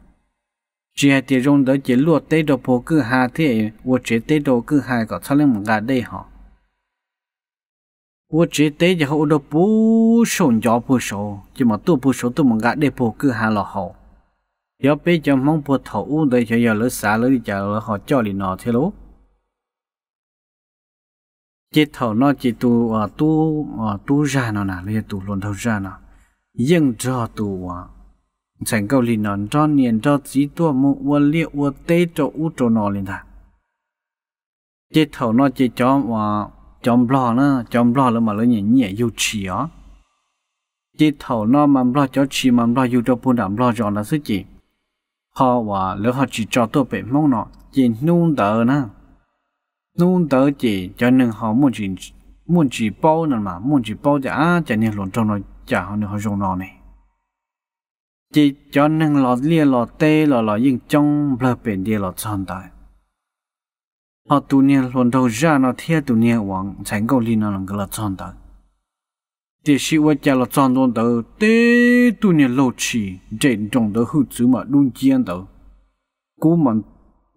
chỉ hai tiền rong đó chỉ luộc tê đồ bố cứ hà thì qua chế tê đồ cứ hà có sao lên muốn cả đây họ 我只得以后我都不手脚不手，就嘛都不手都么个得不去喊了好。要别叫忙不头的就要了啥了就了好叫你拿去喽。chỉ thầu nó chỉ tu à tu à tu ra nó nè lấy tu luôn thầu ra nè nhưng cho tu à thành câu liền nó cho niệm cho chỉ tu một vật liệu vật tế cho u cho nó liền thà chỉ thầu nó chỉ cho à จอมบลอนะจอมบลอแล้วมาเลยเนี่ยเนี่ยยูชีอ๋อจีเถานอมันบลอเจ้าชีมันบลออยูจตัวปุ่นดำบลอจอนะสิจีพอว่าแล้วเขาจีจอตัวเป็ดมองเนาะจีนุ่นเตอนะนุ่นเตอจีจะหนึ่งเขามุ่งจีมุ่งจีป้อนั่นมามุ่งจีป้อจะอ้าจะเนี่ยหลงจงเนาะจะเขาเนี่ยเขาจงนอนเนี่ยจีจอหนึ่งหลอดเลี้ยหลอดเต้หลอดหลอดยิ่งจงเพลเป็นเดียหลอดซ้อนตาย họ tụ nia luận đầu ra nó thiết tụ nia wang thành công liên nó là cái là chọn đó thì sự vật gia là chọn luôn đó tế tụ lâu chỉ để trong đó hữu chữ mà luôn chiến đó cố mình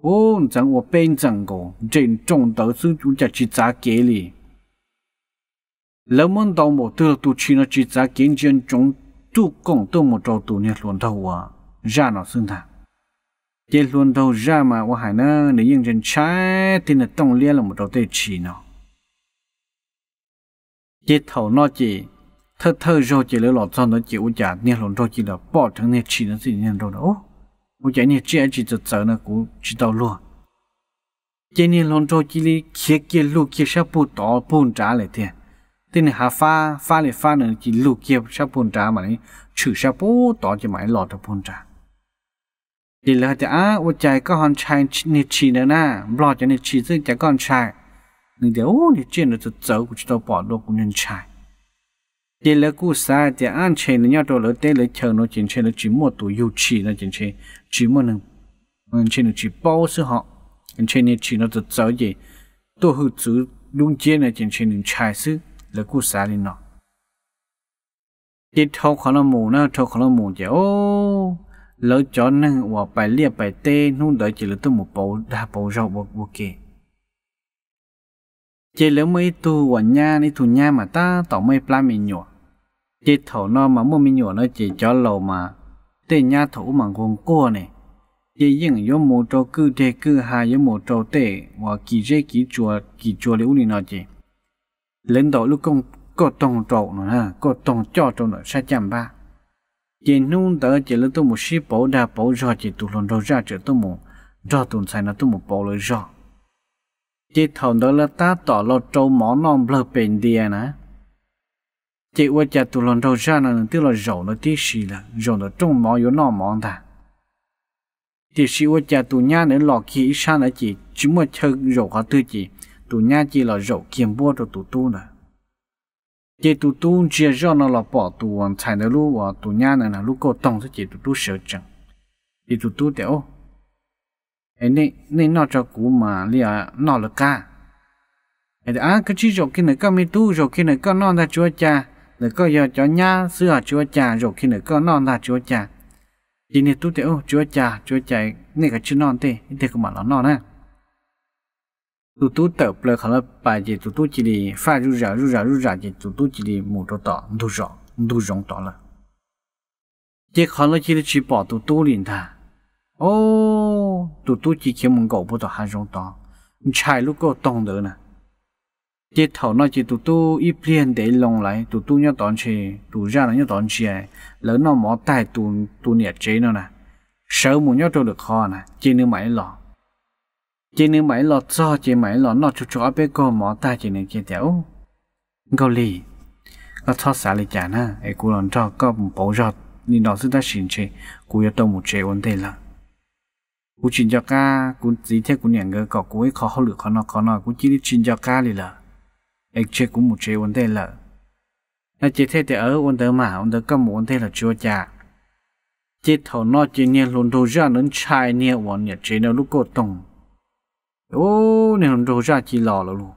ôn chẳng và bên chẳng cổ để trong đó sự chủ gia chỉ giá kế li lâu mình đâu một thứ tụ chỉ nó chỉ giá kiến chiến trong tụ công tụ một trò tụ nia luận đầu à ra nó sinh thành chế luôn đâu ra mà qua hải nó để những dân trái thì là tông liên là một đầu tê chỉ nó chế thầu nó chỉ thơ thơ rồi chỉ lấy lọt son nó chỉ u chả nè lọt rồi chỉ là bỏ thằng nè chỉ nó gì nè đâu đó u chả nè chỉ chỉ cho sợ nó cũng chỉ đâu luôn chế nè lồng rồi chỉ lấy kia kia lu kia sao bu tỏ bu trả lại thế thế này hà pha pha lại pha nữa chỉ lu kia sao bu trả mà này chữ sao bu tỏ cho mày lọt được bu trả thì là thì á ô chạy có hòn chạy nít chi nữa na, bỏ cho nít chỉ chứ chạy con chạy nên thì ô nít chỉ nó tự 走过去到 bỏ đồ cũng nên chạy thì là cú sa thì ăn chạy nó nhau đồ lỡ tê lỡ chờ nó chỉ chạy nó chỉ một tuổi yêu chi nó chỉ chạy chỉ một lần nên chạy nó chỉ bao sự họ nên chạy nít chỉ nó tự 走 gì tôi hữu chữ đúng chế nó chỉ chạy nên chạy sự là cú sa đi nó thì thâu khó nó mù nó thâu khó nó mù thì ô lỡ cho năng hoặc bài liệt bài tê nung đợi chỉ là tôi một bộ đa bộ rau bộ bộ kì chế lỡ mấy tu hoặc nha ni tu nha mà ta tỏ mấy pla mình nhọ chế thầu nó mà mua mình nhỏ nó chỉ cho lầu mà tê nha thủ mà còn cua này chế yên yếu một trâu cứ tê cứ hai yếu một trâu tê và kỳ rê kỳ chùa kỳ chùa liễu này nó chỉ lãnh đạo lúc công có tông trâu nó ha có tông cho trâu nó sẽ chạm ba chỉ nung tớ chỉ là tôi một xí bảo đa bảo rõ chỉ tụ lần đầu ra chỉ tôi một rõ tụn sai nó tôi một bảo lời rõ chỉ thầu đó là ta tỏ lo trâu mỏ non lơ bền đi à nè chỉ qua chả tụ lần đầu ra là tức là rổ nó tí xì là rổ nó trong mỏ yếu non mỏ ta thì xí qua chả tụ nhá nữa lọ khí xa là chỉ chỉ một chơi rổ có tư chỉ tụ nhá chỉ là rổ kiềm bua cho tụ tu nè chế tụ tu chia cho nó là bỏ tụ hoàn thành được lúc và tu nhà này là lúc có tổng sẽ chế tụ tu sửa chừng chế tụ tu đéo nè nè nó cho cú mà lia à, nó là ca ấy à cái chỉ cho khi này có mi tu cho khi này có non ra chúa cha rồi có giờ cho nhà sửa chúa cha rồi khi này có non ra chúa cha chỉ này tu đéo chúa cha chúa cha này cái chữ non thế thế cũng mà là non á tu tu tờ ple khá là bà gì tu tu chỉ đi pha rú rả rú rả rú rả gì tu tu chỉ đi mù đồ đủ rộng đủ rộng tỏ là chỉ khá là chỉ đi chỉ bỏ tu tu liền ta ô tu tu chỉ kiếm mông cổ bộ tỏ hà rộng tỏ chạy lúc có tông nè chỉ thầu nó chỉ tu tu ít liền để lại tu tu nhớ tòn chì tu ra là nhớ tòn lỡ nó mỏ tai tu tu nhiệt chế nó nè sợ muốn nhớ trâu được kho nè chỉ nếu mãi lọ chỉ nếu mấy lo cho chỉ mấy lo lọt chú chú ở bên cô mỏ ta chỉ nên chỉ tiểu gò lì là cho xả lì chả na ấy cú lần cho có một bố giọt nên đó sẽ ta xin chế cú yêu tông một chế vấn đề là cú chỉ cho ca cú chỉ thế cú nhận cái cọ cú ấy khó hơn được khó nó khó nó cú chỉ đi chỉ cho ca lì là ấy chế cô một chế vấn đề là là chỉ thế để ở vấn đề mà vấn đề có một vấn đề là chưa cha, chỉ thầu nó chỉ nên luôn đồ ra nên chai nè vấn nhật chế nó lúc cô tông ô nè nó đồ ra chỉ lò luôn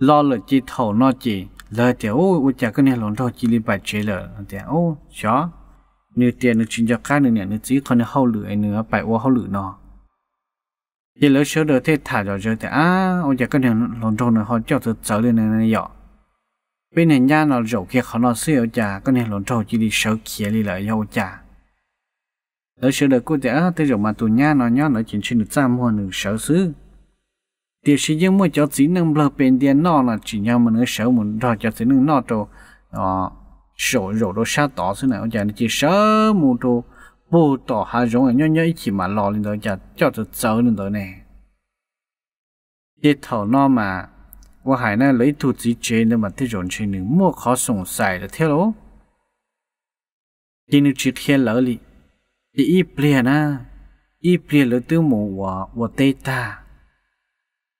lo là chỉ thầu nó chỉ là thì ô ô chả cái này lon thầu chỉ lên bài chế là thì ô chó nửa tiền nửa chuyện cho khác nửa nửa chỉ còn hậu lửa nửa bài ô hậu lửa nó thì lỡ sửa được thế thả rồi rồi à ô chả cái này lon thầu nó họ cho từ trở lên này này nhỏ bên này nhà nó rổ kia họ nó xưa ô chả cái này lon thầu chỉ đi sửa kia đi lại ô chả ở sự đời cô trẻ tới rồi mà tù nha nó nhớ nó chỉ xin được trăm hoa được sáu xứ thì sự dân mua cho chỉ nâng lờ bên tiền nó là chỉ nhau mà ở sáu mình rồi cho chỉ nâng nó trâu à, ờ, sổ rồi đó sao tỏ xứ nào giờ chỉ sáu mua trâu bù tỏ hai giống ở nhớ nhớ chỉ mà lo lên đó giờ cho cho cháu lên đó nè thì thầu nó mà và hải này lấy thủ chỉ chế nên mà thấy rộn chế nữa mua khó sùng xài là theo lỗ chỉ nên chỉ thiên lỡ li thì y plea na y plea lỡ tư mù wa wa tê ta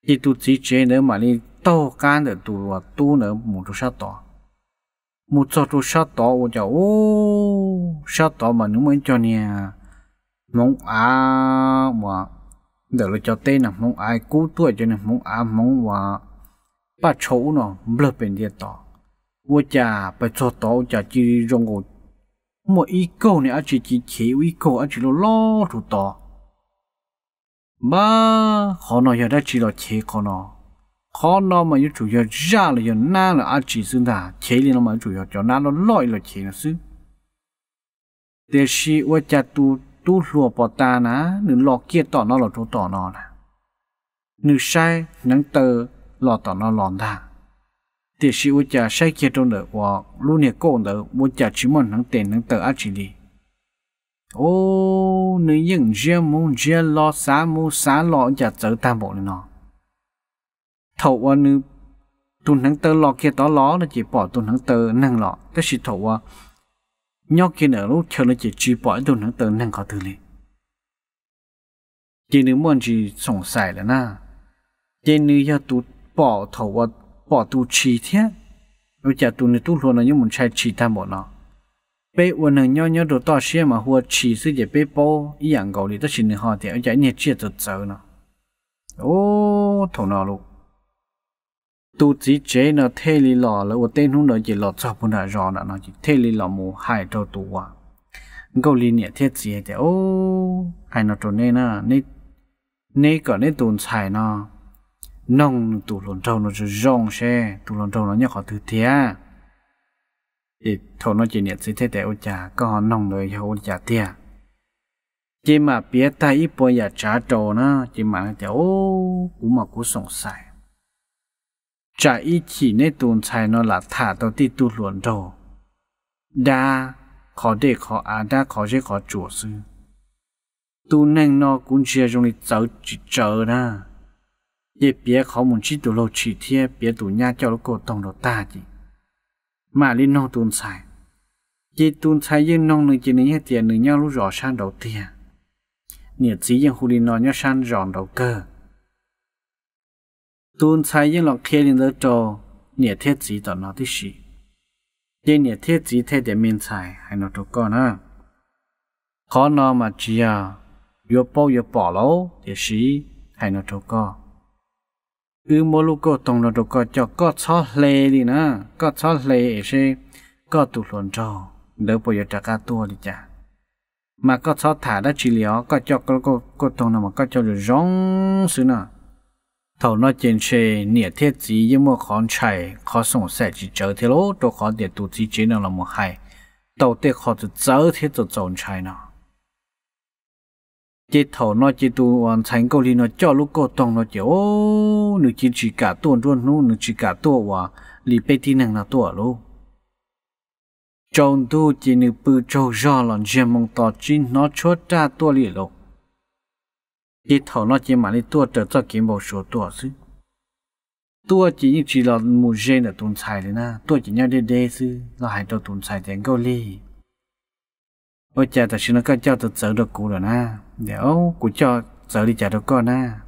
thì tu chỉ chế nữa mà đi tao gan được tu wa tu nữa mù tu sát tỏ mù cho tu sát tỏ wa cho ô sát tỏ mà nếu mới cho nè mong à mà đỡ là cho tê nè mong ai cứu tuổi cho nè mong à mong wa ba chỗ nó bơ bên địa tỏ wa cha ba cho tỏ cha chỉ rong ngồi mà ý câu này chỉ chỉ chế ý câu chỉ lo lo trụ to mà. khó nó giờ đã chỉ lo chế khó nó khó nó mà yêu chủ yếu ra là yếu na là ăn chỉ xưng ta chế lên nó mà chủ yếu cho na nó lội là chế nó xứ để xí ở cha tu tu lùa bỏ ta ná nữ lọ kia tỏ nó là chỗ tỏ nó nè nữ sai nắng tờ lọ tỏ nó lòn thang thì sĩ u chả sai kia trong đỡ và luôn nè cô đỡ u chả chỉ muốn nâng tiền nâng tờ á chỉ đi ô nữ những riêng muốn riêng lo xá mu xá lo chả trở tam bộ này nọ thầu qua nữ tuần hắn tờ lo kia đó lo là chỉ bỏ tuần nâng tờ nâng lọ tức sĩ thầu qua nhóc kia nữa lúc chờ là chỉ chỉ bỏ tuần nâng tờ nâng có từ liền chỉ nữ muốn chỉ sòng sài là na chỉ nữ ya tu bỏ thầu qua bỏ tu chỉ thế bây giờ tu này tu luôn là những muốn chạy chỉ tham bỏ nó bé uốn hàng nhau nhau đồ to xe mà hùa chỉ sư để bé bố ý dạng à gầu thì tất chỉ họ thì ở chạy nhiệt chia tật sợ nó ô thổ nào luôn tu chỉ chế nó thế li lò là u tên hung đó chỉ lò cho bún đã rõ là nó chỉ thế li lò mù hai đầu tu à gầu li nhiệt thiết gì thì ô hai nó chỗ này nè, nè, nè cái nè tồn xài nó nông tu lồn trâu nó rong xe tu lồn trâu nó nhớ họ thứ thía thì thầu nó chỉ nhận sự thế để ô cha có họ nong rồi cho ô trà thía chỉ mà biết ta ít bôi giả trả trâu nó chỉ mà nó kiểu ô cũng mà cũng sống sai trả ít chỉ nên tu sai nó là thả tao đi tụ lồn trâu đa khó để khó à đa khó dễ khó chủ sư tu nâng nó cũng chia trong đi cháu chỉ chờ na 也别考门去读楼去贴，别读伢叫了过动了大的，嘛哩弄顿菜，也顿菜也弄了几年点呢，伢路绕山 đầu tiên, nhớ chỉ yên hồ li nó nhớ 山绕 đầu cơ, 顿菜 yên lọ kia lên đó trâu, nhớ thiết chỉ đó nó đi xí, yên nhớ thiết chỉ thiết để miên 菜还 nó trâu con à, khó nó mà chỉ à, yếu bao yếu bỏ lâu thì xí hay nó trâu con ừ mô lúc có tổng là đồ có cho có cho lê đi nè có cho lê sẽ có tụ luận cho đỡ bây giờ trả cả tua đi chả mà có cho thả đã chỉ liệu có cho có có có tổng là mà có cho rong xứ nè thầu nó trên xe nịa thiết chỉ với một con chạy khó sống sẽ chỉ chờ thế lỗ đồ khó để tụ chỉ chế nào là một hai đầu tiên khó tự chở thiết tự chọn chạy nào chế thổ nó chế tu hoàn thành câu đi nó cho lúc cô tông nó chế ô nữ chỉ chỉ cả tuần luôn nu nữ chỉ cả tua và lì bê tin nàng là tua luôn trong tu chỉ nữ bự châu do lòng dè mong tỏ chín nó chốt ra tua lì lộ chế thổ nó chỉ mà đi tua trở cho kiếm bầu số tua chứ tua chỉ như chỉ là một dè là tồn tại đấy na tua chỉ nhau đê đây chứ là hai đầu tồn tại đến câu lì ôi cha ta xin nó có cho tôi sợ được cụ rồi na để ô cụ cho sợ đi trả được con na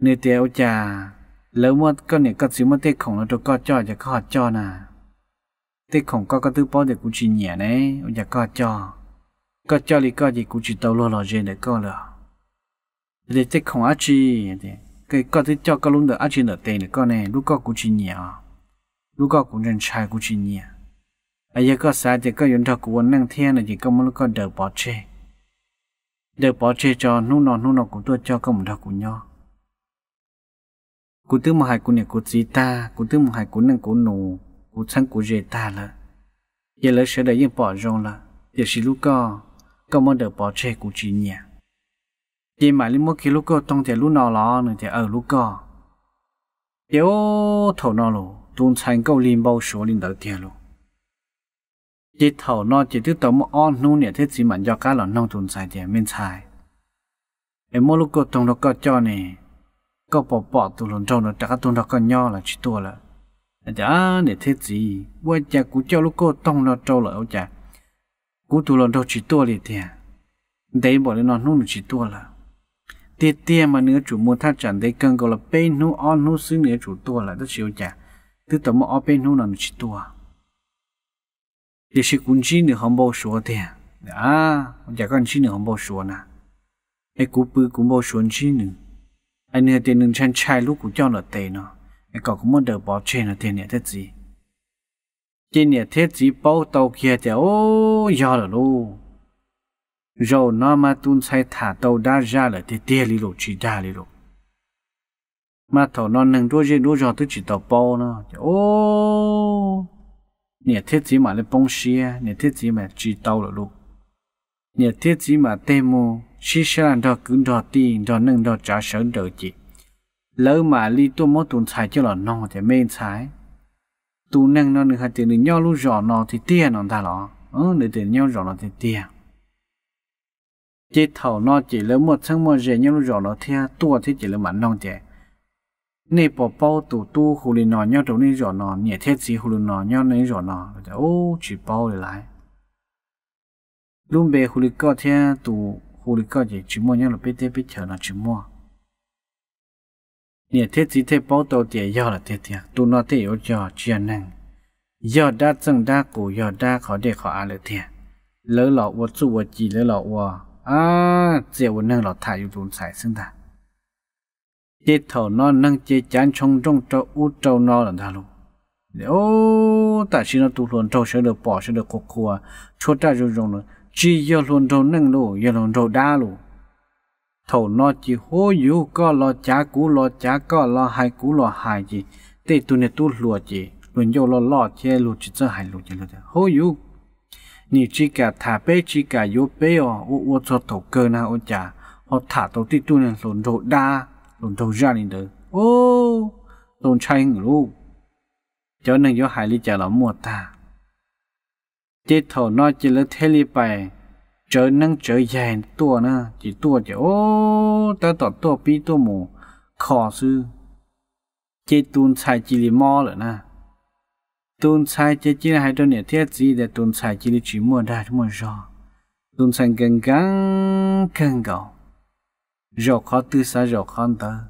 Nếu tiếc ôi cha lỡ mất con này có xíu mà tê khổng nó được con cho cho có cho na. tê khổng có có thứ bao để cụ chỉ nhẹ đấy ôi cha có cho có cho thì có gì cụ chỉ tàu lo lo gì để con rồi để tê khổng á chi cái có thứ cho có luôn được á chi nở tiền để con này lúc có cụ chỉ nhẹ lúc có cụ nhân trai cụ chỉ nhẹ ai giờ có sao thì có dùng thọ của năng thiên là gì có muốn có đỡ bỏ chê đỡ bỏ chê cho nô nọ nô nọ của tôi cho có một thọ của nhau cú tư một hai cú này cú gì ta cú tư một hai cú năng cú nụ cú sang cú gì ta là giờ lấy sẽ để yên bỏ rong là giờ xí lúc co có muốn đỡ bỏ chê cú chỉ nhà giờ mà lúc mất khi lúc co trong thì lúc nọ lọ nữa thì ở lúc co giờ thầu nọ lù tuôn thành câu liền bao số liền đầu tiên luôn chỉ thầu nó chỉ thứ tàu mà on nu nè thế chỉ mà do cá là nông thôn sai tiền bên sai em mua lúc có tông nó có cho nè có bỏ bỏ tụ lồn trâu nó trả cá tông nó có nho là chỉ tua là à nè thế gì bây giờ cú cho lúc có tông nó trâu là ông chả cú tụ lồn trâu chỉ tua liền tiền để bỏ lên nó nu chỉ tua là tiết tiết mà nữa chủ mua thắt chặt để cần gọi là bên nu on nu xứ nữa chủ tua là tất chịu chả thứ tàu mà ở bên nu là chỉ tua 也是公司的红包说的啊，我讲公司的红包说呢，哎，股票公包说是呢，哎，你还能参差路股叫了对呢，哎，搞个么的保险了，天年的子，天年的子包到起的哦，要了喽，肉那么炖菜塔到大家了，的店里喽，去家里喽。mà thầu nó nâng đôi dây đôi giò tới chỉ tàu bao nó ô nhà thiết chỉ mà lên bông xia nhà thiết chỉ mà chỉ tàu rồi luôn nhà thiết chỉ mà tê mô chỉ sẽ làm đó cứ đó tiền đó nâng đó trả sớm đỡ chị lỡ mà li tu mất tuần xài cho là non thì mê xài tu nâng nó nữa thì đừng nhau lúc rõ nó thì tiền nó ta lo, ừ để tiền nhau rõ nó thì tiền chế thầu nó chỉ lỡ một thân một giờ nhau lúc rõ nó thea tu thì chỉ lỡ mà non chè nè bỏ bao tủ tu hồ lên nọ nhau trong này rõ nọ nhẹ thiết gì hồ lên nọ nhau này rõ nọ rồi ô chỉ bao để lại luôn bề hồ lên có thế tủ hồ lên có gì chỉ mua nhau là biết thế biết chờ nó chỉ mua nhẹ thiết gì thế bao tàu tiền do là thế tiền tu nó thế yếu cho chuyện à năng do đa 增 đa cổ do đa khó để khó ăn là tiền lỡ lọ vật su vật gì lỡ lọ vật à chỉ vật năng lọ thải yếu tồn xài sinh thải chế thầu nó năng chế chán trong trong cho u trâu nó là thà luôn ô ta xin nó tu luôn trâu sẽ được bỏ sẽ được khổ khổ à? cho ta dùng dùng nữa chỉ do luôn trâu năng lu, do luôn trâu đa luôn thầu nó chỉ hô yếu có lo chả cú lo chả có lo hai cú lo hai gì tê tu này tu lùa gì luôn vô lo lo chế lùa chỉ cho hai lùa chỉ lùa chỉ cả thả bê lùn trâu ra đi được ô lùn chạy ngủ lu cho nên gió hải lý chả lắm mùa ta chế thổ nó chỉ là thế lý bài trở nâng trở dài tua na chỉ tua chỉ ô ta tỏ tua pi tua mù khó sư chế tuôn chạy chỉ lý mò lnữa na tuôn chạy chế chỉ là hai đứa này thiết gì để tuôn chạy chỉ lý chỉ mua đại mua rõ tuôn chạy gần gắng gần gạo rồi khó tư xa rồi khó ta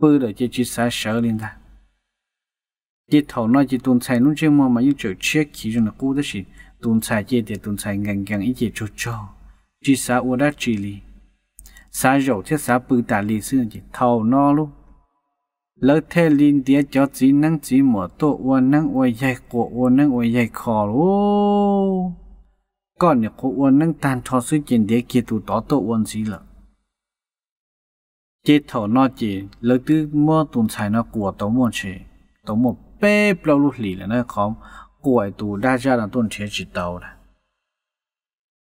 bơ để chỉ chỉ xa sợ lên ta chỉ thầu nói chỉ tuần sai nút trên mà mà yêu chơi chết khí rồi nó cú đó chỉ tuần sai chỉ để tuần sai ngang ngang ít chỉ cho cho chỉ xa u đã chỉ li xa rồi thế xa bơ ta li xưa chỉ thầu nó luôn lỡ thế linh địa cho chỉ năng chỉ mở tổ u năng u dạy cổ u năng u dạy khó luôn còn nhà cổ u năng tan cho sự chuyện địa kia tụ tỏ tổ u gì lắm chế thổ nó chỉ lấy từ mua tồn xài nó của tổ mua chỉ tổ một bé bao lúc lì là nó có của tù đa gia là tồn chế chỉ tàu là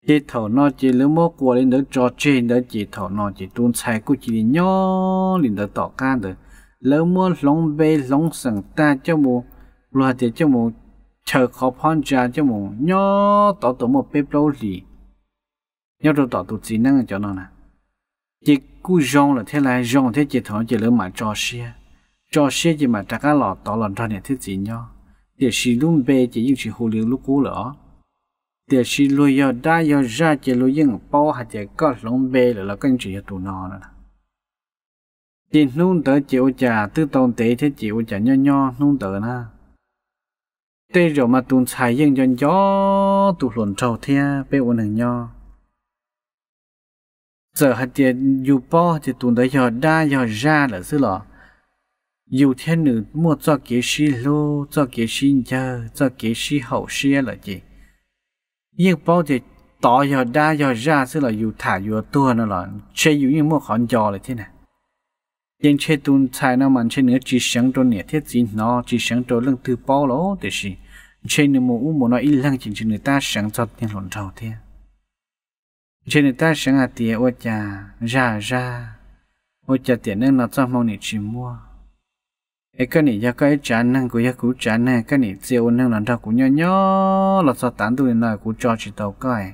chế thổ nó chỉ lấy mua của lên đỡ cho trên đỡ chế thổ nó chỉ tồn xài của chỉ nhỏ lên đỡ tỏ ca được lấy mua lòng bê lòng sừng ta cho mù loa để cho mù chờ khó phong ra cho mù nhỏ tỏ tổ một bé bao lì nhỏ rồi tỏ tụ chỉ năng cho nó nè chỉ cú rong là thế này, rong thế chỉ thằng chỉ lỡ mà cho xe cho xe chỉ mà trả cái lọ tỏ lòn cho này thế gì nhau để xì luôn bê chỉ những chỉ hồ liều lúc cú lỡ để xì lùi giờ đã giờ ra chỉ lùi những bao hạt chỉ có lông bê là là cân chỉ tụ nọ nữa thì nung tớ chịu trả tư tồn tế thế chịu trả nho nho nung tớ na tê rồi mà tuôn xài dân cho gió tụ luận trâu thea bê ổn hình nho giờ hạt tiền dù po thì tụi đó giờ đa giờ ra là sư lọ dù thế nữ mua cho kế sĩ lô cho kế sĩ giờ cho kế sĩ hậu sĩ là gì nhưng po thì tỏ giờ đa giờ ra sư lọ, dù thả dù tua nó lọ, chơi dù như mua khón giò là thế này nhưng chơi tụi tài nó mà chơi nữa chỉ sáng tôi nhẹ thiết gì nó chỉ sáng tôi lưng từ po lỗ thì gì chơi nữa mua u mua nó ít lăng chỉ chỉ người ta sáng cho tiền lộn trầu thế trên ta sẽ ngạt tiền ô cha ra ra ô cha tiền nên nó cho mong nị chỉ mua ấy cái nị giờ cái chán, năng của giờ cũ chán. năng cái này tiêu năng là đâu cũng nhỏ nhỏ là sao tán tụi nó cũng cho chỉ tàu coi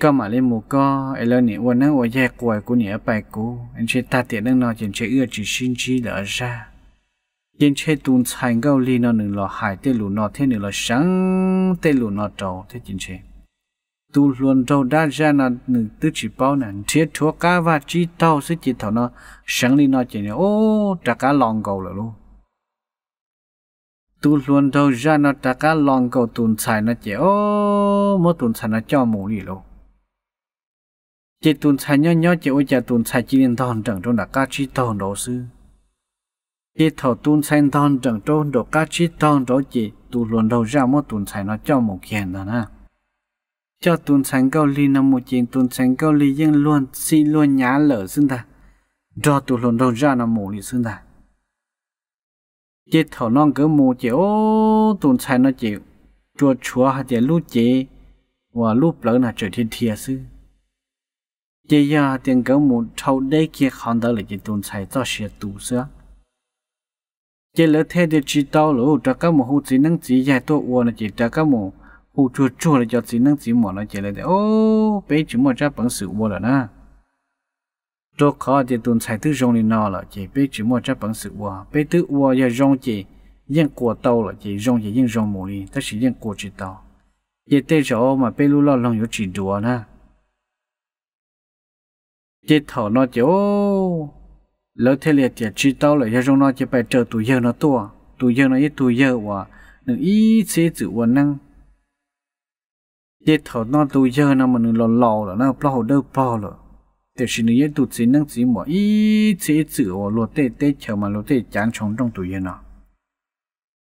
có mà lên mù co ấy lên nị ô năng ô giờ quậy ở bài cũ anh chị ta tiền năng nó chỉ chỉ ưa chỉ xin chỉ đỡ ra yên chế tuôn thành gạo li nó nửa lò hải tê lù thế nửa lò sáng tê lù nó trầu thế chính chế tu luôn trâu đa ra nó tư chỉ bao nè thiết chúa cá và chi tao sẽ chỉ thảo nó sáng đi nó chỉ nè ô trả cá lòng cầu là luôn tu luôn trâu ra nó trả cá lòng cầu tuần xài nó chỉ ô mỗi tuần xài nó cho mù đi luôn chỉ tuần xài nhỏ nhỏ chỉ ôi chả tuần xài chỉ nên thon chẳng trong đã cá chi thon đồ sư chỉ thảo tuần xài thon chẳng trong đồ cá chi thon đồ chỉ tu luôn trâu ra mỗi tuần xài nó cho mù kiện là na cho tuần sáng cao ly năm một chín tuần sáng cao ly nhưng luôn xin luôn nhá lỡ xưng ta cho tụ luôn đâu ra năm một lì xưng ta chế thảo non cứ mù chế ô tuần sáng nó chế chùa chúa hạt chế lúc chế và lúc lỡ là trở thiên thiệt sư chế ya tiền cỡ mù thâu đây kia khăn đó là chế tuần sáng cho xe tụ xưa chế lỡ thế để chỉ tao lỡ cho các mù hữu chỉ năng chỉ giải tổ uo là chỉ cho các mù u chua chua là cho chỉ năng chỉ mỏ nó chỉ là thế ô bé chỉ mỏ cha bằng sự vô là na cho khó thì tuần sai thứ rong lên nó là chỉ bé chỉ mỏ cha bằng sự vô bé thứ vô giờ rong chỉ yên của tàu là chỉ rong chỉ yên rong mù đi ta chỉ yên của chỉ tàu giờ tê chỗ mà bé lu lo lòng yếu chỉ đùa na giờ thọ nó chỉ ô lỡ thế liệt chỉ chỉ tàu là giờ rong nó chỉ phải chờ tụi giờ nó tua tụi giờ nó ít tụi giờ và nửa ít sẽ chịu vấn năng ye thở nó tu giờ nó mình lò lò là nó bao đâu bao rồi thế xin ye tu chỉ năng chỉ mà ít chỉ chữ ở lô tê tê chờ mà lô tê chán chóng trong tu giờ nó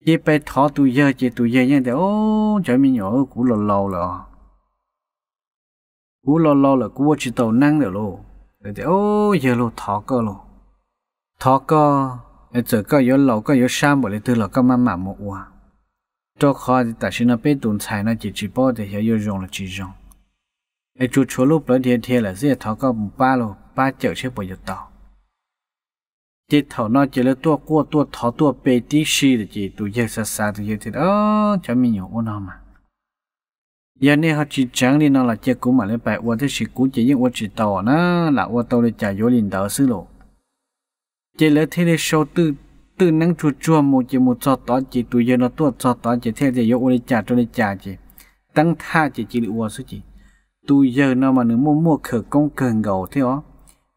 ye bé thọ tu giờ ye tu giờ ô trời mình nhỏ cú lò lò rồi cú lò lò là cú chỉ tàu năng được luôn để để ô giờ lô thọ cơ luôn thọ cơ giờ cơ yếu lầu cơ yếu sam bởi từ là cơ mà mà một cho khó thì ta xin nó biết tồn tại nó chỉ chỉ bỏ để hiểu dùng là chỉ dùng ai chú chú lúc lấy thiên thiên là dễ tháo cao một ba lô ba triệu sẽ bỏ được tàu chỉ thầu nó chỉ là tua cua tua tháo tua bê tí xì là chỉ tụ dễ xa xa tụ dễ thì ơ cho mình hiểu mà giờ này họ chỉ chẳng đi nó là chỉ cú mà lấy bài qua thế chỉ cú chỉ những qua chỉ tàu nó là qua tàu để trả vô liền tàu chỉ lấy thế để sau tư từ năng chua chua một chỉ một cho đó chỉ tụi giờ nó tuột cho đó chỉ theo giờ yêu ôi trả cho nên trả chỉ tăng tha chỉ chỉ được uống số chỉ tụi giờ nó mà nếu mua mua khờ con khờ gầu thế ó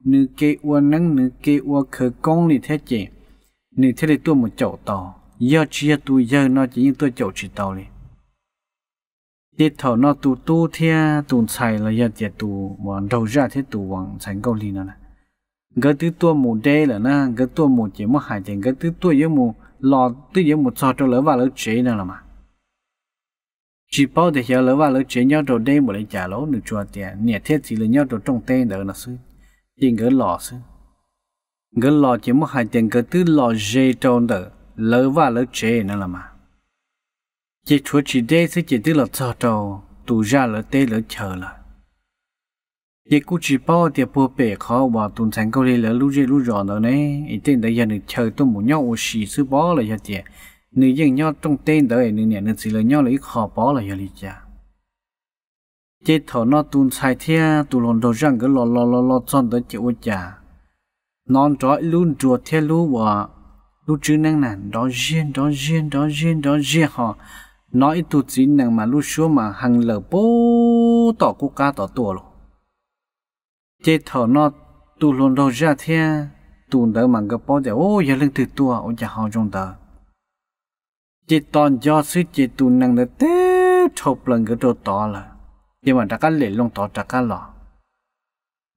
nữ kế uống năng nữ kế uống khờ công thì thế chỉ nữ thế thì tuột một chậu tàu giờ chỉ tụi giờ nó chỉ như tuột chậu chỉ tàu đi đi thầu nó tụ tu thế tụ xài là giờ chỉ tụ bọn đầu ra thế tụ hoàn thành công liền nữa này gỡ tứ tua mù đê là na gỡ tua mù chỉ một hải tiền gỡ tứ tua với lò tứ với mù cho cho lỡ và lỡ chế nào là mà chỉ bao để hiểu lỡ và lỡ chế nhau đồ đê một lấy trả lỗ được chùa tiền nhẹ thiết chỉ là nhau trong tên đỡ là sư tiền gỡ lò sư gỡ lò chỉ một hải tiền gỡ tứ lò dê trôn đỡ lỡ và lỡ chế nào là mà chỉ chúa chỉ đê sẽ chỉ tứ là cho trâu tù ra lỡ tê lỡ chờ lại ye ku chỉ bao bộ bể khó và tuần thành câu lê là lú dê lú rõ nữa nè ý tên đấy giờ nữ chờ tôi muốn nhau ô xì sư bó là giờ tiệt nữ nhau trong tên đấy nữ nè nữ chỉ là nhau lấy khó bó là giờ lý cha chế thọ nó tuần sai thia tu lòn đồ cái lò lò lò lò chọn tới chịu cha non trói luôn chuột thia lú và lú chữ năng nè đó riêng đó riêng đó riêng đó riêng họ nói tu chỉ năng mà lú số mà hàng lở bố tỏ cô ca tỏ tua rồi chế thở nó tù luôn đầu ra thế tù đỡ mà gặp bao giờ ô giờ lên từ tua ô giờ họ trong tờ chế toàn do suy chế tù năng để té thộp lần cái đồ to là nhưng mà đã cá lệ lông to đã cá lọ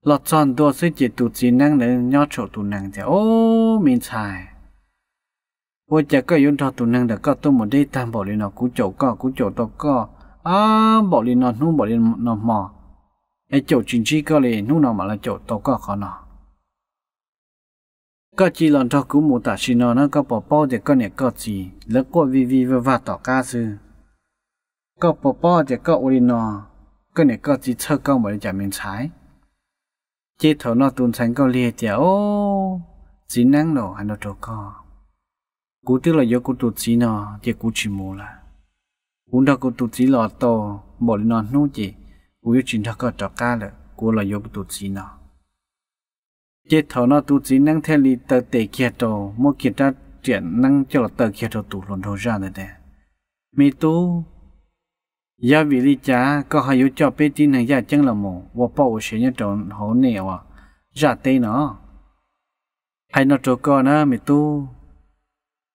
lọ tròn đồ suy chế tù chỉ năng để nhó chỗ tù năng thế ô mình xài ô giờ có yun thọ tù năng đỡ có tôi một đi tam bỏ lên nó cú chỗ có cú chỗ to có à bỏ nó nu bỏ lên nó mò ai chỗ chính trị có lẽ nu nào mà là chỗ tổ có khó nào có chỉ lần cho cứu một tạ xin nó có bỏ bỏ để con này có gì lỡ qua vi vi và vặt tỏ ca sư có bỏ bỏ để có ori nó con này có gì thơ con mới trả miếng trái chỉ thở nó tuôn thành có lìa chả ô chỉ năng nổ hay nó trâu co cú tức là do cú tụt chỉ nó chỉ cú chỉ mua là cú đâu cú tụt chỉ lọt to bỏ đi nó nô chỉ uyu chín thắc cơ trọ cá là cô là yếu tụt gì nào chế thọ nó tụt gì năng theo lý tờ tệ kia trò mua kia ra chuyện năng cho là tờ kia trò tụt lộn đầu ra nữa đấy mi tu gia vị lý cha có hai yếu cho bé tin hàng gia chân là mồ và bao sẽ nhớ trò hổ nèo à ra tê nó hay nó trò con nữa mi tu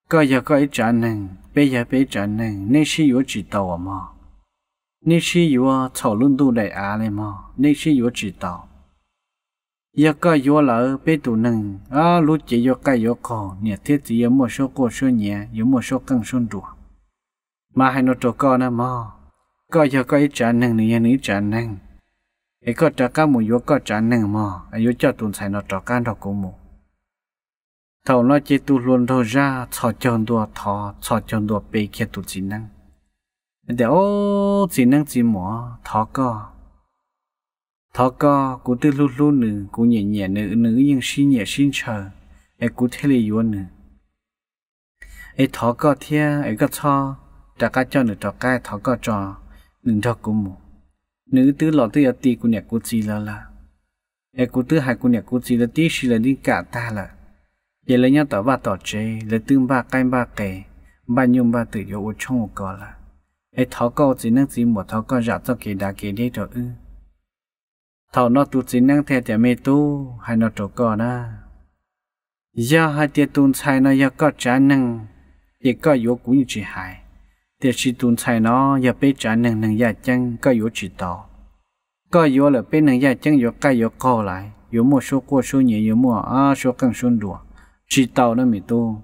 có giờ có ít trả năng bây giờ bây trả năng nên si yếu chỉ tàu mà 那是有讨论度的阿嘞嘛，那是有知道。一个月了，别都能啊，如今要改要考，你天子也没说过说你，也没说更顺多。mà hai nó trâu con em mà có giờ có ít trả nâng này này trả nâng ấy có trả cá mù vô có trả nâng mà ấy cho tụi sai nó trả cá đâu cũng mù thầu nó chỉ tụi luôn đâu ra thọ chọn đồ thọ thọ chọn đồ bê kia tụi chỉ năng เดี๋ยวจีนังจีหมอทอก็ทอก็กูตื้อลู่ลู่หนึ่งกูเหนียเหนียหนึ่งหนึ่งยังชิ้นเหนียชิ้นเชอไอ้กูเทเลยวนหนึ่งไอ้ทอก็เทียไอ้ก็ชอแต่ก็เจ้าหนึ่งทอก็ทอก็จอหนึ่งทอกูหมูหนึ่งตื้อหล่อตื้อตีกูเนี่ยกูจีแล้วล่ะไอ้กูตื้อหายกูเนี่ยกูจีแล้วตีชีแล้วดิ้งกะตาละยังเลยเนี่ยต่อว่าต่อเจเลยตื้อบ้าใกล้บ้าเกบ้านยุ่งบ้าตื่นอยู่อุดช่องอุกอละ ai tháo câu chỉ năng chỉ một thảo câu giả cho kỳ đa kỳ đi rồi ư Thảo nó tu chỉ năng theo tiền mê tu hay nó chỗ cò na giờ hai tiền tuôn sai nó giờ có trả năng giờ có yếu cũng như chỉ hại tiền chỉ tuôn sai nó giờ bé trả năng năng giờ chân có yếu chỉ tỏ có yếu là bé năng giờ chân yếu cái yếu co lại yếu một số qua số nhiều yếu một à số càng số đùa chỉ tàu nó mì tu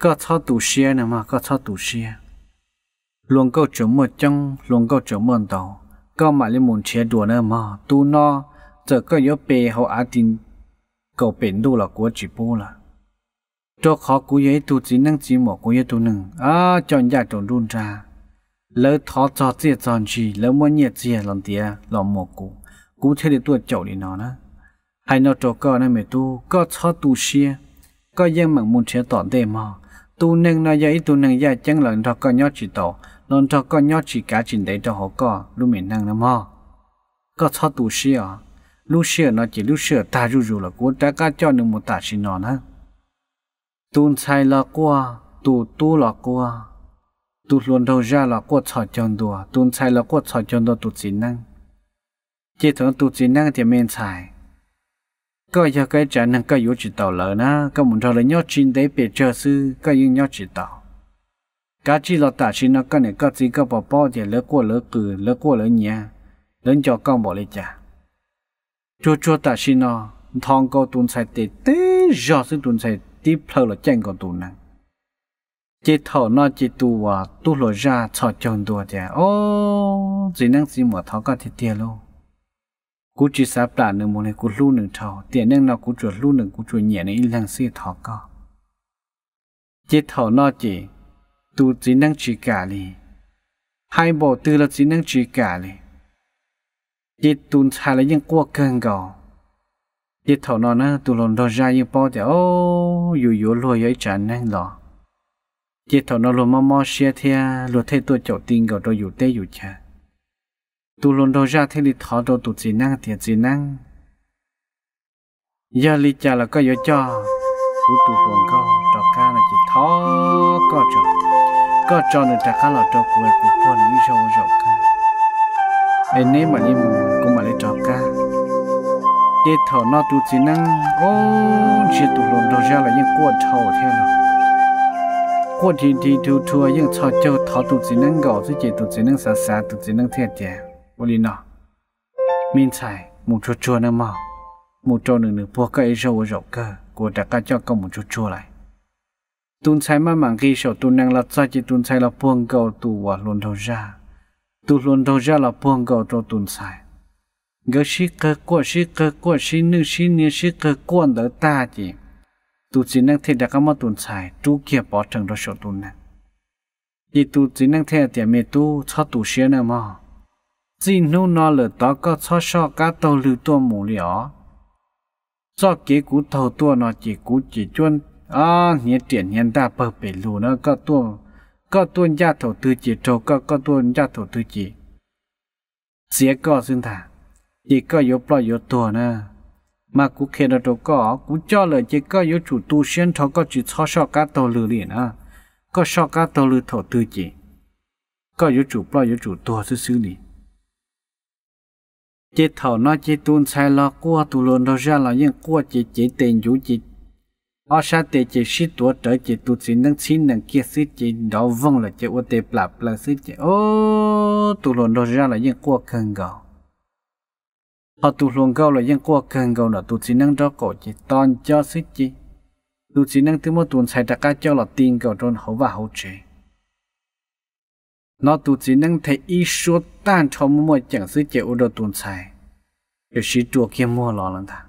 có thao tù xe nè mà có thao tù xe luồng câu chấm một chăng, luồng câu chấm một tàu có mà lên muốn chế đùa nữa mà tu no giờ có yếu bề họ á tin cầu bền đủ là của chỉ bù là cho khó cú yếu tu chỉ năng chỉ một cú yếu tu nâng à chọn nhà chọn run ra lỡ thọ cho chia chọn gì lỡ mua nhiệt chia lòng tía lòng một cú cú thế để tuột chậu đi nó nữa hay nó cho cơ này mày tu có cho tu xia có dân mạng muốn chế tọn đề mà tu nâng nó dạy tu nâng dạy chẳng lần thật có nhớ chỉ tổ lần cho con nhóc chỉ cá chỉnh đấy cho họ có lúc mình năng lắm ho có cho tù xì à lúc xì nó chỉ lúc xì ta rù rù là cố trả cá cho nên một tạ xì nó nữa tuôn sai là qua tù tu là qua tù luôn đầu ra là qua chọn chọn đùa tuôn sai là qua chọn chọn đùa tù chỉ năng chỉ thằng tù chỉ năng thì mình xài có cho cái trả năng có yếu chỉ tàu lỡ na có muốn cho nhóc chỉnh đấy bị chờ sư có những nhóc chỉ tàu cá chi lo tả xin nó cái này cá gì cá bò bò thì lỡ qua lỡ cừ lỡ qua lỡ nhà lớn cho con bỏ lại chả chua chua tả xin nó thằng con tuần sai tê tê giờ sinh tuần sai tiếp theo là chân con tuần này chỉ thọ nó chỉ tu và tu lo ra cho chồng đùa chả ô chỉ năng gì mà thằng con thì tiền luôn cú chỉ sắp là nửa một này cú lưu nửa thọ tiền năng nó cú chuột lưu nửa cú chuột nhẹ này ít lăng xì thằng con. chỉ thọ nó chỉ tu chỉ năng chỉ cả lì hai bộ tư là chỉ năng chỉ cả lì chỉ tu thà là những quốc cần gò chỉ thầu nó na tu lồn đồ ra những bao giờ ô dù dù lôi ấy trả năng lò chỉ thầu nó lùi mò mò xe thia lùi thấy tôi chậu tin gò rồi dù tê dù cha tu lồn đồ ra thế thì thọ đồ tu chỉ năng thì chỉ năng giờ lý cha là có yếu cho của tu lồn gò trò ca là chỉ thọ có cho. ก็จอนจะข้าเราจอกวนกูพ่อนี่ชาวจอกกันไอ้เนี่ยมันยิ่งกูมาเลยจอกกันเด็ดเถาะนอตูจีนังโอ้เชี่ยตุลนโดยอะไรยังกวนเถาเท่านั้นกวนทีทีทูทัวยังชอบเจ้าเถาตูจีนังก่อที่เจตูจีนังสาสาตูจีนังเทียเจ้าวลีนอมินใช่หมูชัวชัวนะมอหมูโจหนึ่งหนึ่งพวกก็ไอ้ชาวจอกกันกูจะก็เจ้าก็หมูชัวชัวเลย tuôn sai mà mảng khi sổ tuôn năng là sao chỉ tuôn sai là buông cầu tu và luôn đầu ra tu luôn đầu ra là buông cầu cho tuôn sai gỡ sĩ cơ của sĩ cơ của sĩ nữ sĩ nữ sĩ cơ quan đỡ ta chỉ tu chỉ năng thế đã có một tuần sai tu kia bỏ trần đó sổ tuần này chỉ tu chỉ năng thế thì mẹ tu cho tu sĩ nữa mà chỉ nô nó lỡ đó có cho sọ cá tàu lưu tua mù liỏ cho kế cú thầu tua nó chỉ cú chỉ chuyên à nhé triển hiện ta bờ bể lù nó có tuôn có tuôn gia thổ tư chỉ trâu có có tuôn gia thổ tư chỉ xế có xuyên thả chỉ có yếu bỏ yếu tuôn nè mà cũng khen nó trâu có cũng cho lời chỉ có yếu chủ tu xuyên thọ có chỉ cho sọ cá tàu lử liền à có sọ cá tàu lử thổ tư chỉ có yếu chủ bỏ yếu chủ tuôn xứ xứ liền chế thầu nó chỉ tuôn sai lo cua tu luôn đâu ra là những cua chỉ chỉ tiền chủ chỉ ở sa tế chỉ sĩ tuổi trở chỉ tu sĩ năng xin năng kia sĩ chỉ đó vâng là chế ô tế plap là sĩ chỉ ô tu lồn đó ra là những qua cần gạo họ tu lồn gạo là những qua cần gạo là tu sĩ năng đó cổ chế toàn cho sĩ chỉ tu sĩ năng thứ một tuần sai đặc ca cho là tiền gạo trôn hậu và hậu chế nó tu sĩ năng thấy ý số tan cho mua chẳng sĩ chỉ ô đồ tuần sai để sĩ chùa kia mua lò lần thằng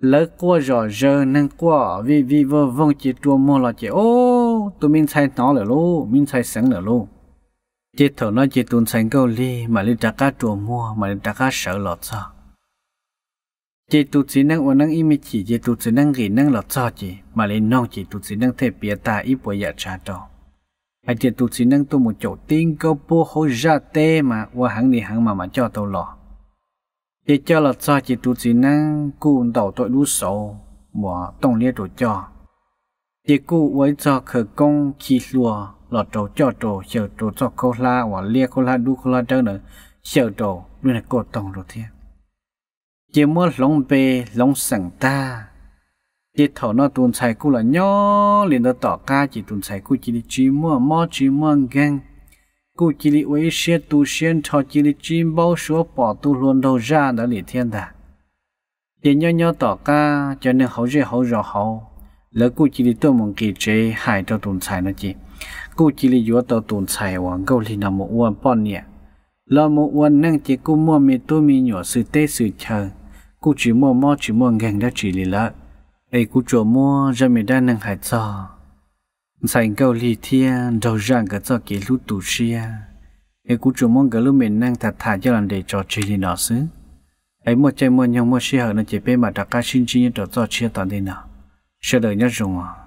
lỡ qua rõ giờ năng qua vì vì vợ vong chỉ chua mua là chị ô tụi mình sai nó là lú mình sai sẵn là lú chị thở nói chị tuôn sẵn câu ly mà đi trả cá chua mua mà đi trả cá sợ lọt sao chị tụt chỉ năng ổn năng im chỉ chị tụt chỉ năng gỉ năng lọt sao chị mà lên non chị tụt chỉ năng thể bia ta ít bồi dạ trả trò hay chị tụt chỉ năng tôi một chỗ tiếng câu bố hối ra tê mà qua hàng đi hàng mà mà cho tôi lọt chỉ cho là cha chỉ tu chỉ năng cụ đầu tội lũ sầu mà tông liên đồ cho chỉ cụ với cho khởi công chỉ lùa lọt trầu cho trầu sợ trầu cho cô la và lia cô la đu cô la đâu nữa sợ trầu luôn là cô tông rồi thiệt. chỉ mua lòng bê lòng sẵn ta chỉ thầu nó tuần sai cụ là nhỏ liền đó tỏ ca chỉ tuần sai cụ chỉ đi chỉ mua mò chỉ mua ngang cụ chỉ lý với xe tu xuyên cho chỉ lý chim bao số bỏ tu luôn đầu ra đã lý thiên đà. để nhau nhau tỏ ca cho nên hậu dễ hậu rõ hậu. Lỡ cụ chỉ lý tôi mong kỳ chế hại cho tùn xài nó chỉ. Cụ chỉ lý dùa tàu tùn xài hoàng câu lý nằm một uôn bọn nhẹ. Lỡ một uôn năng chỉ cụ mua mì tu mì nhỏ sự tê sự chờ. Cụ chỉ mua mò chỉ mua ngang đã chỉ lý lỡ. Đây cụ chỗ mua ra mì đa năng hại cho sành câu lì thia đầu rằng cái cho cái lũ tù xia cái cú chủ mong cái lũ mình năng thật thà cho làm để cho chơi đi nó xứ ấy một chơi một nhau một xia nó chỉ bên mà đặt cái sinh chi cho cho chơi toàn đi nào sẽ đợi nhất dùng à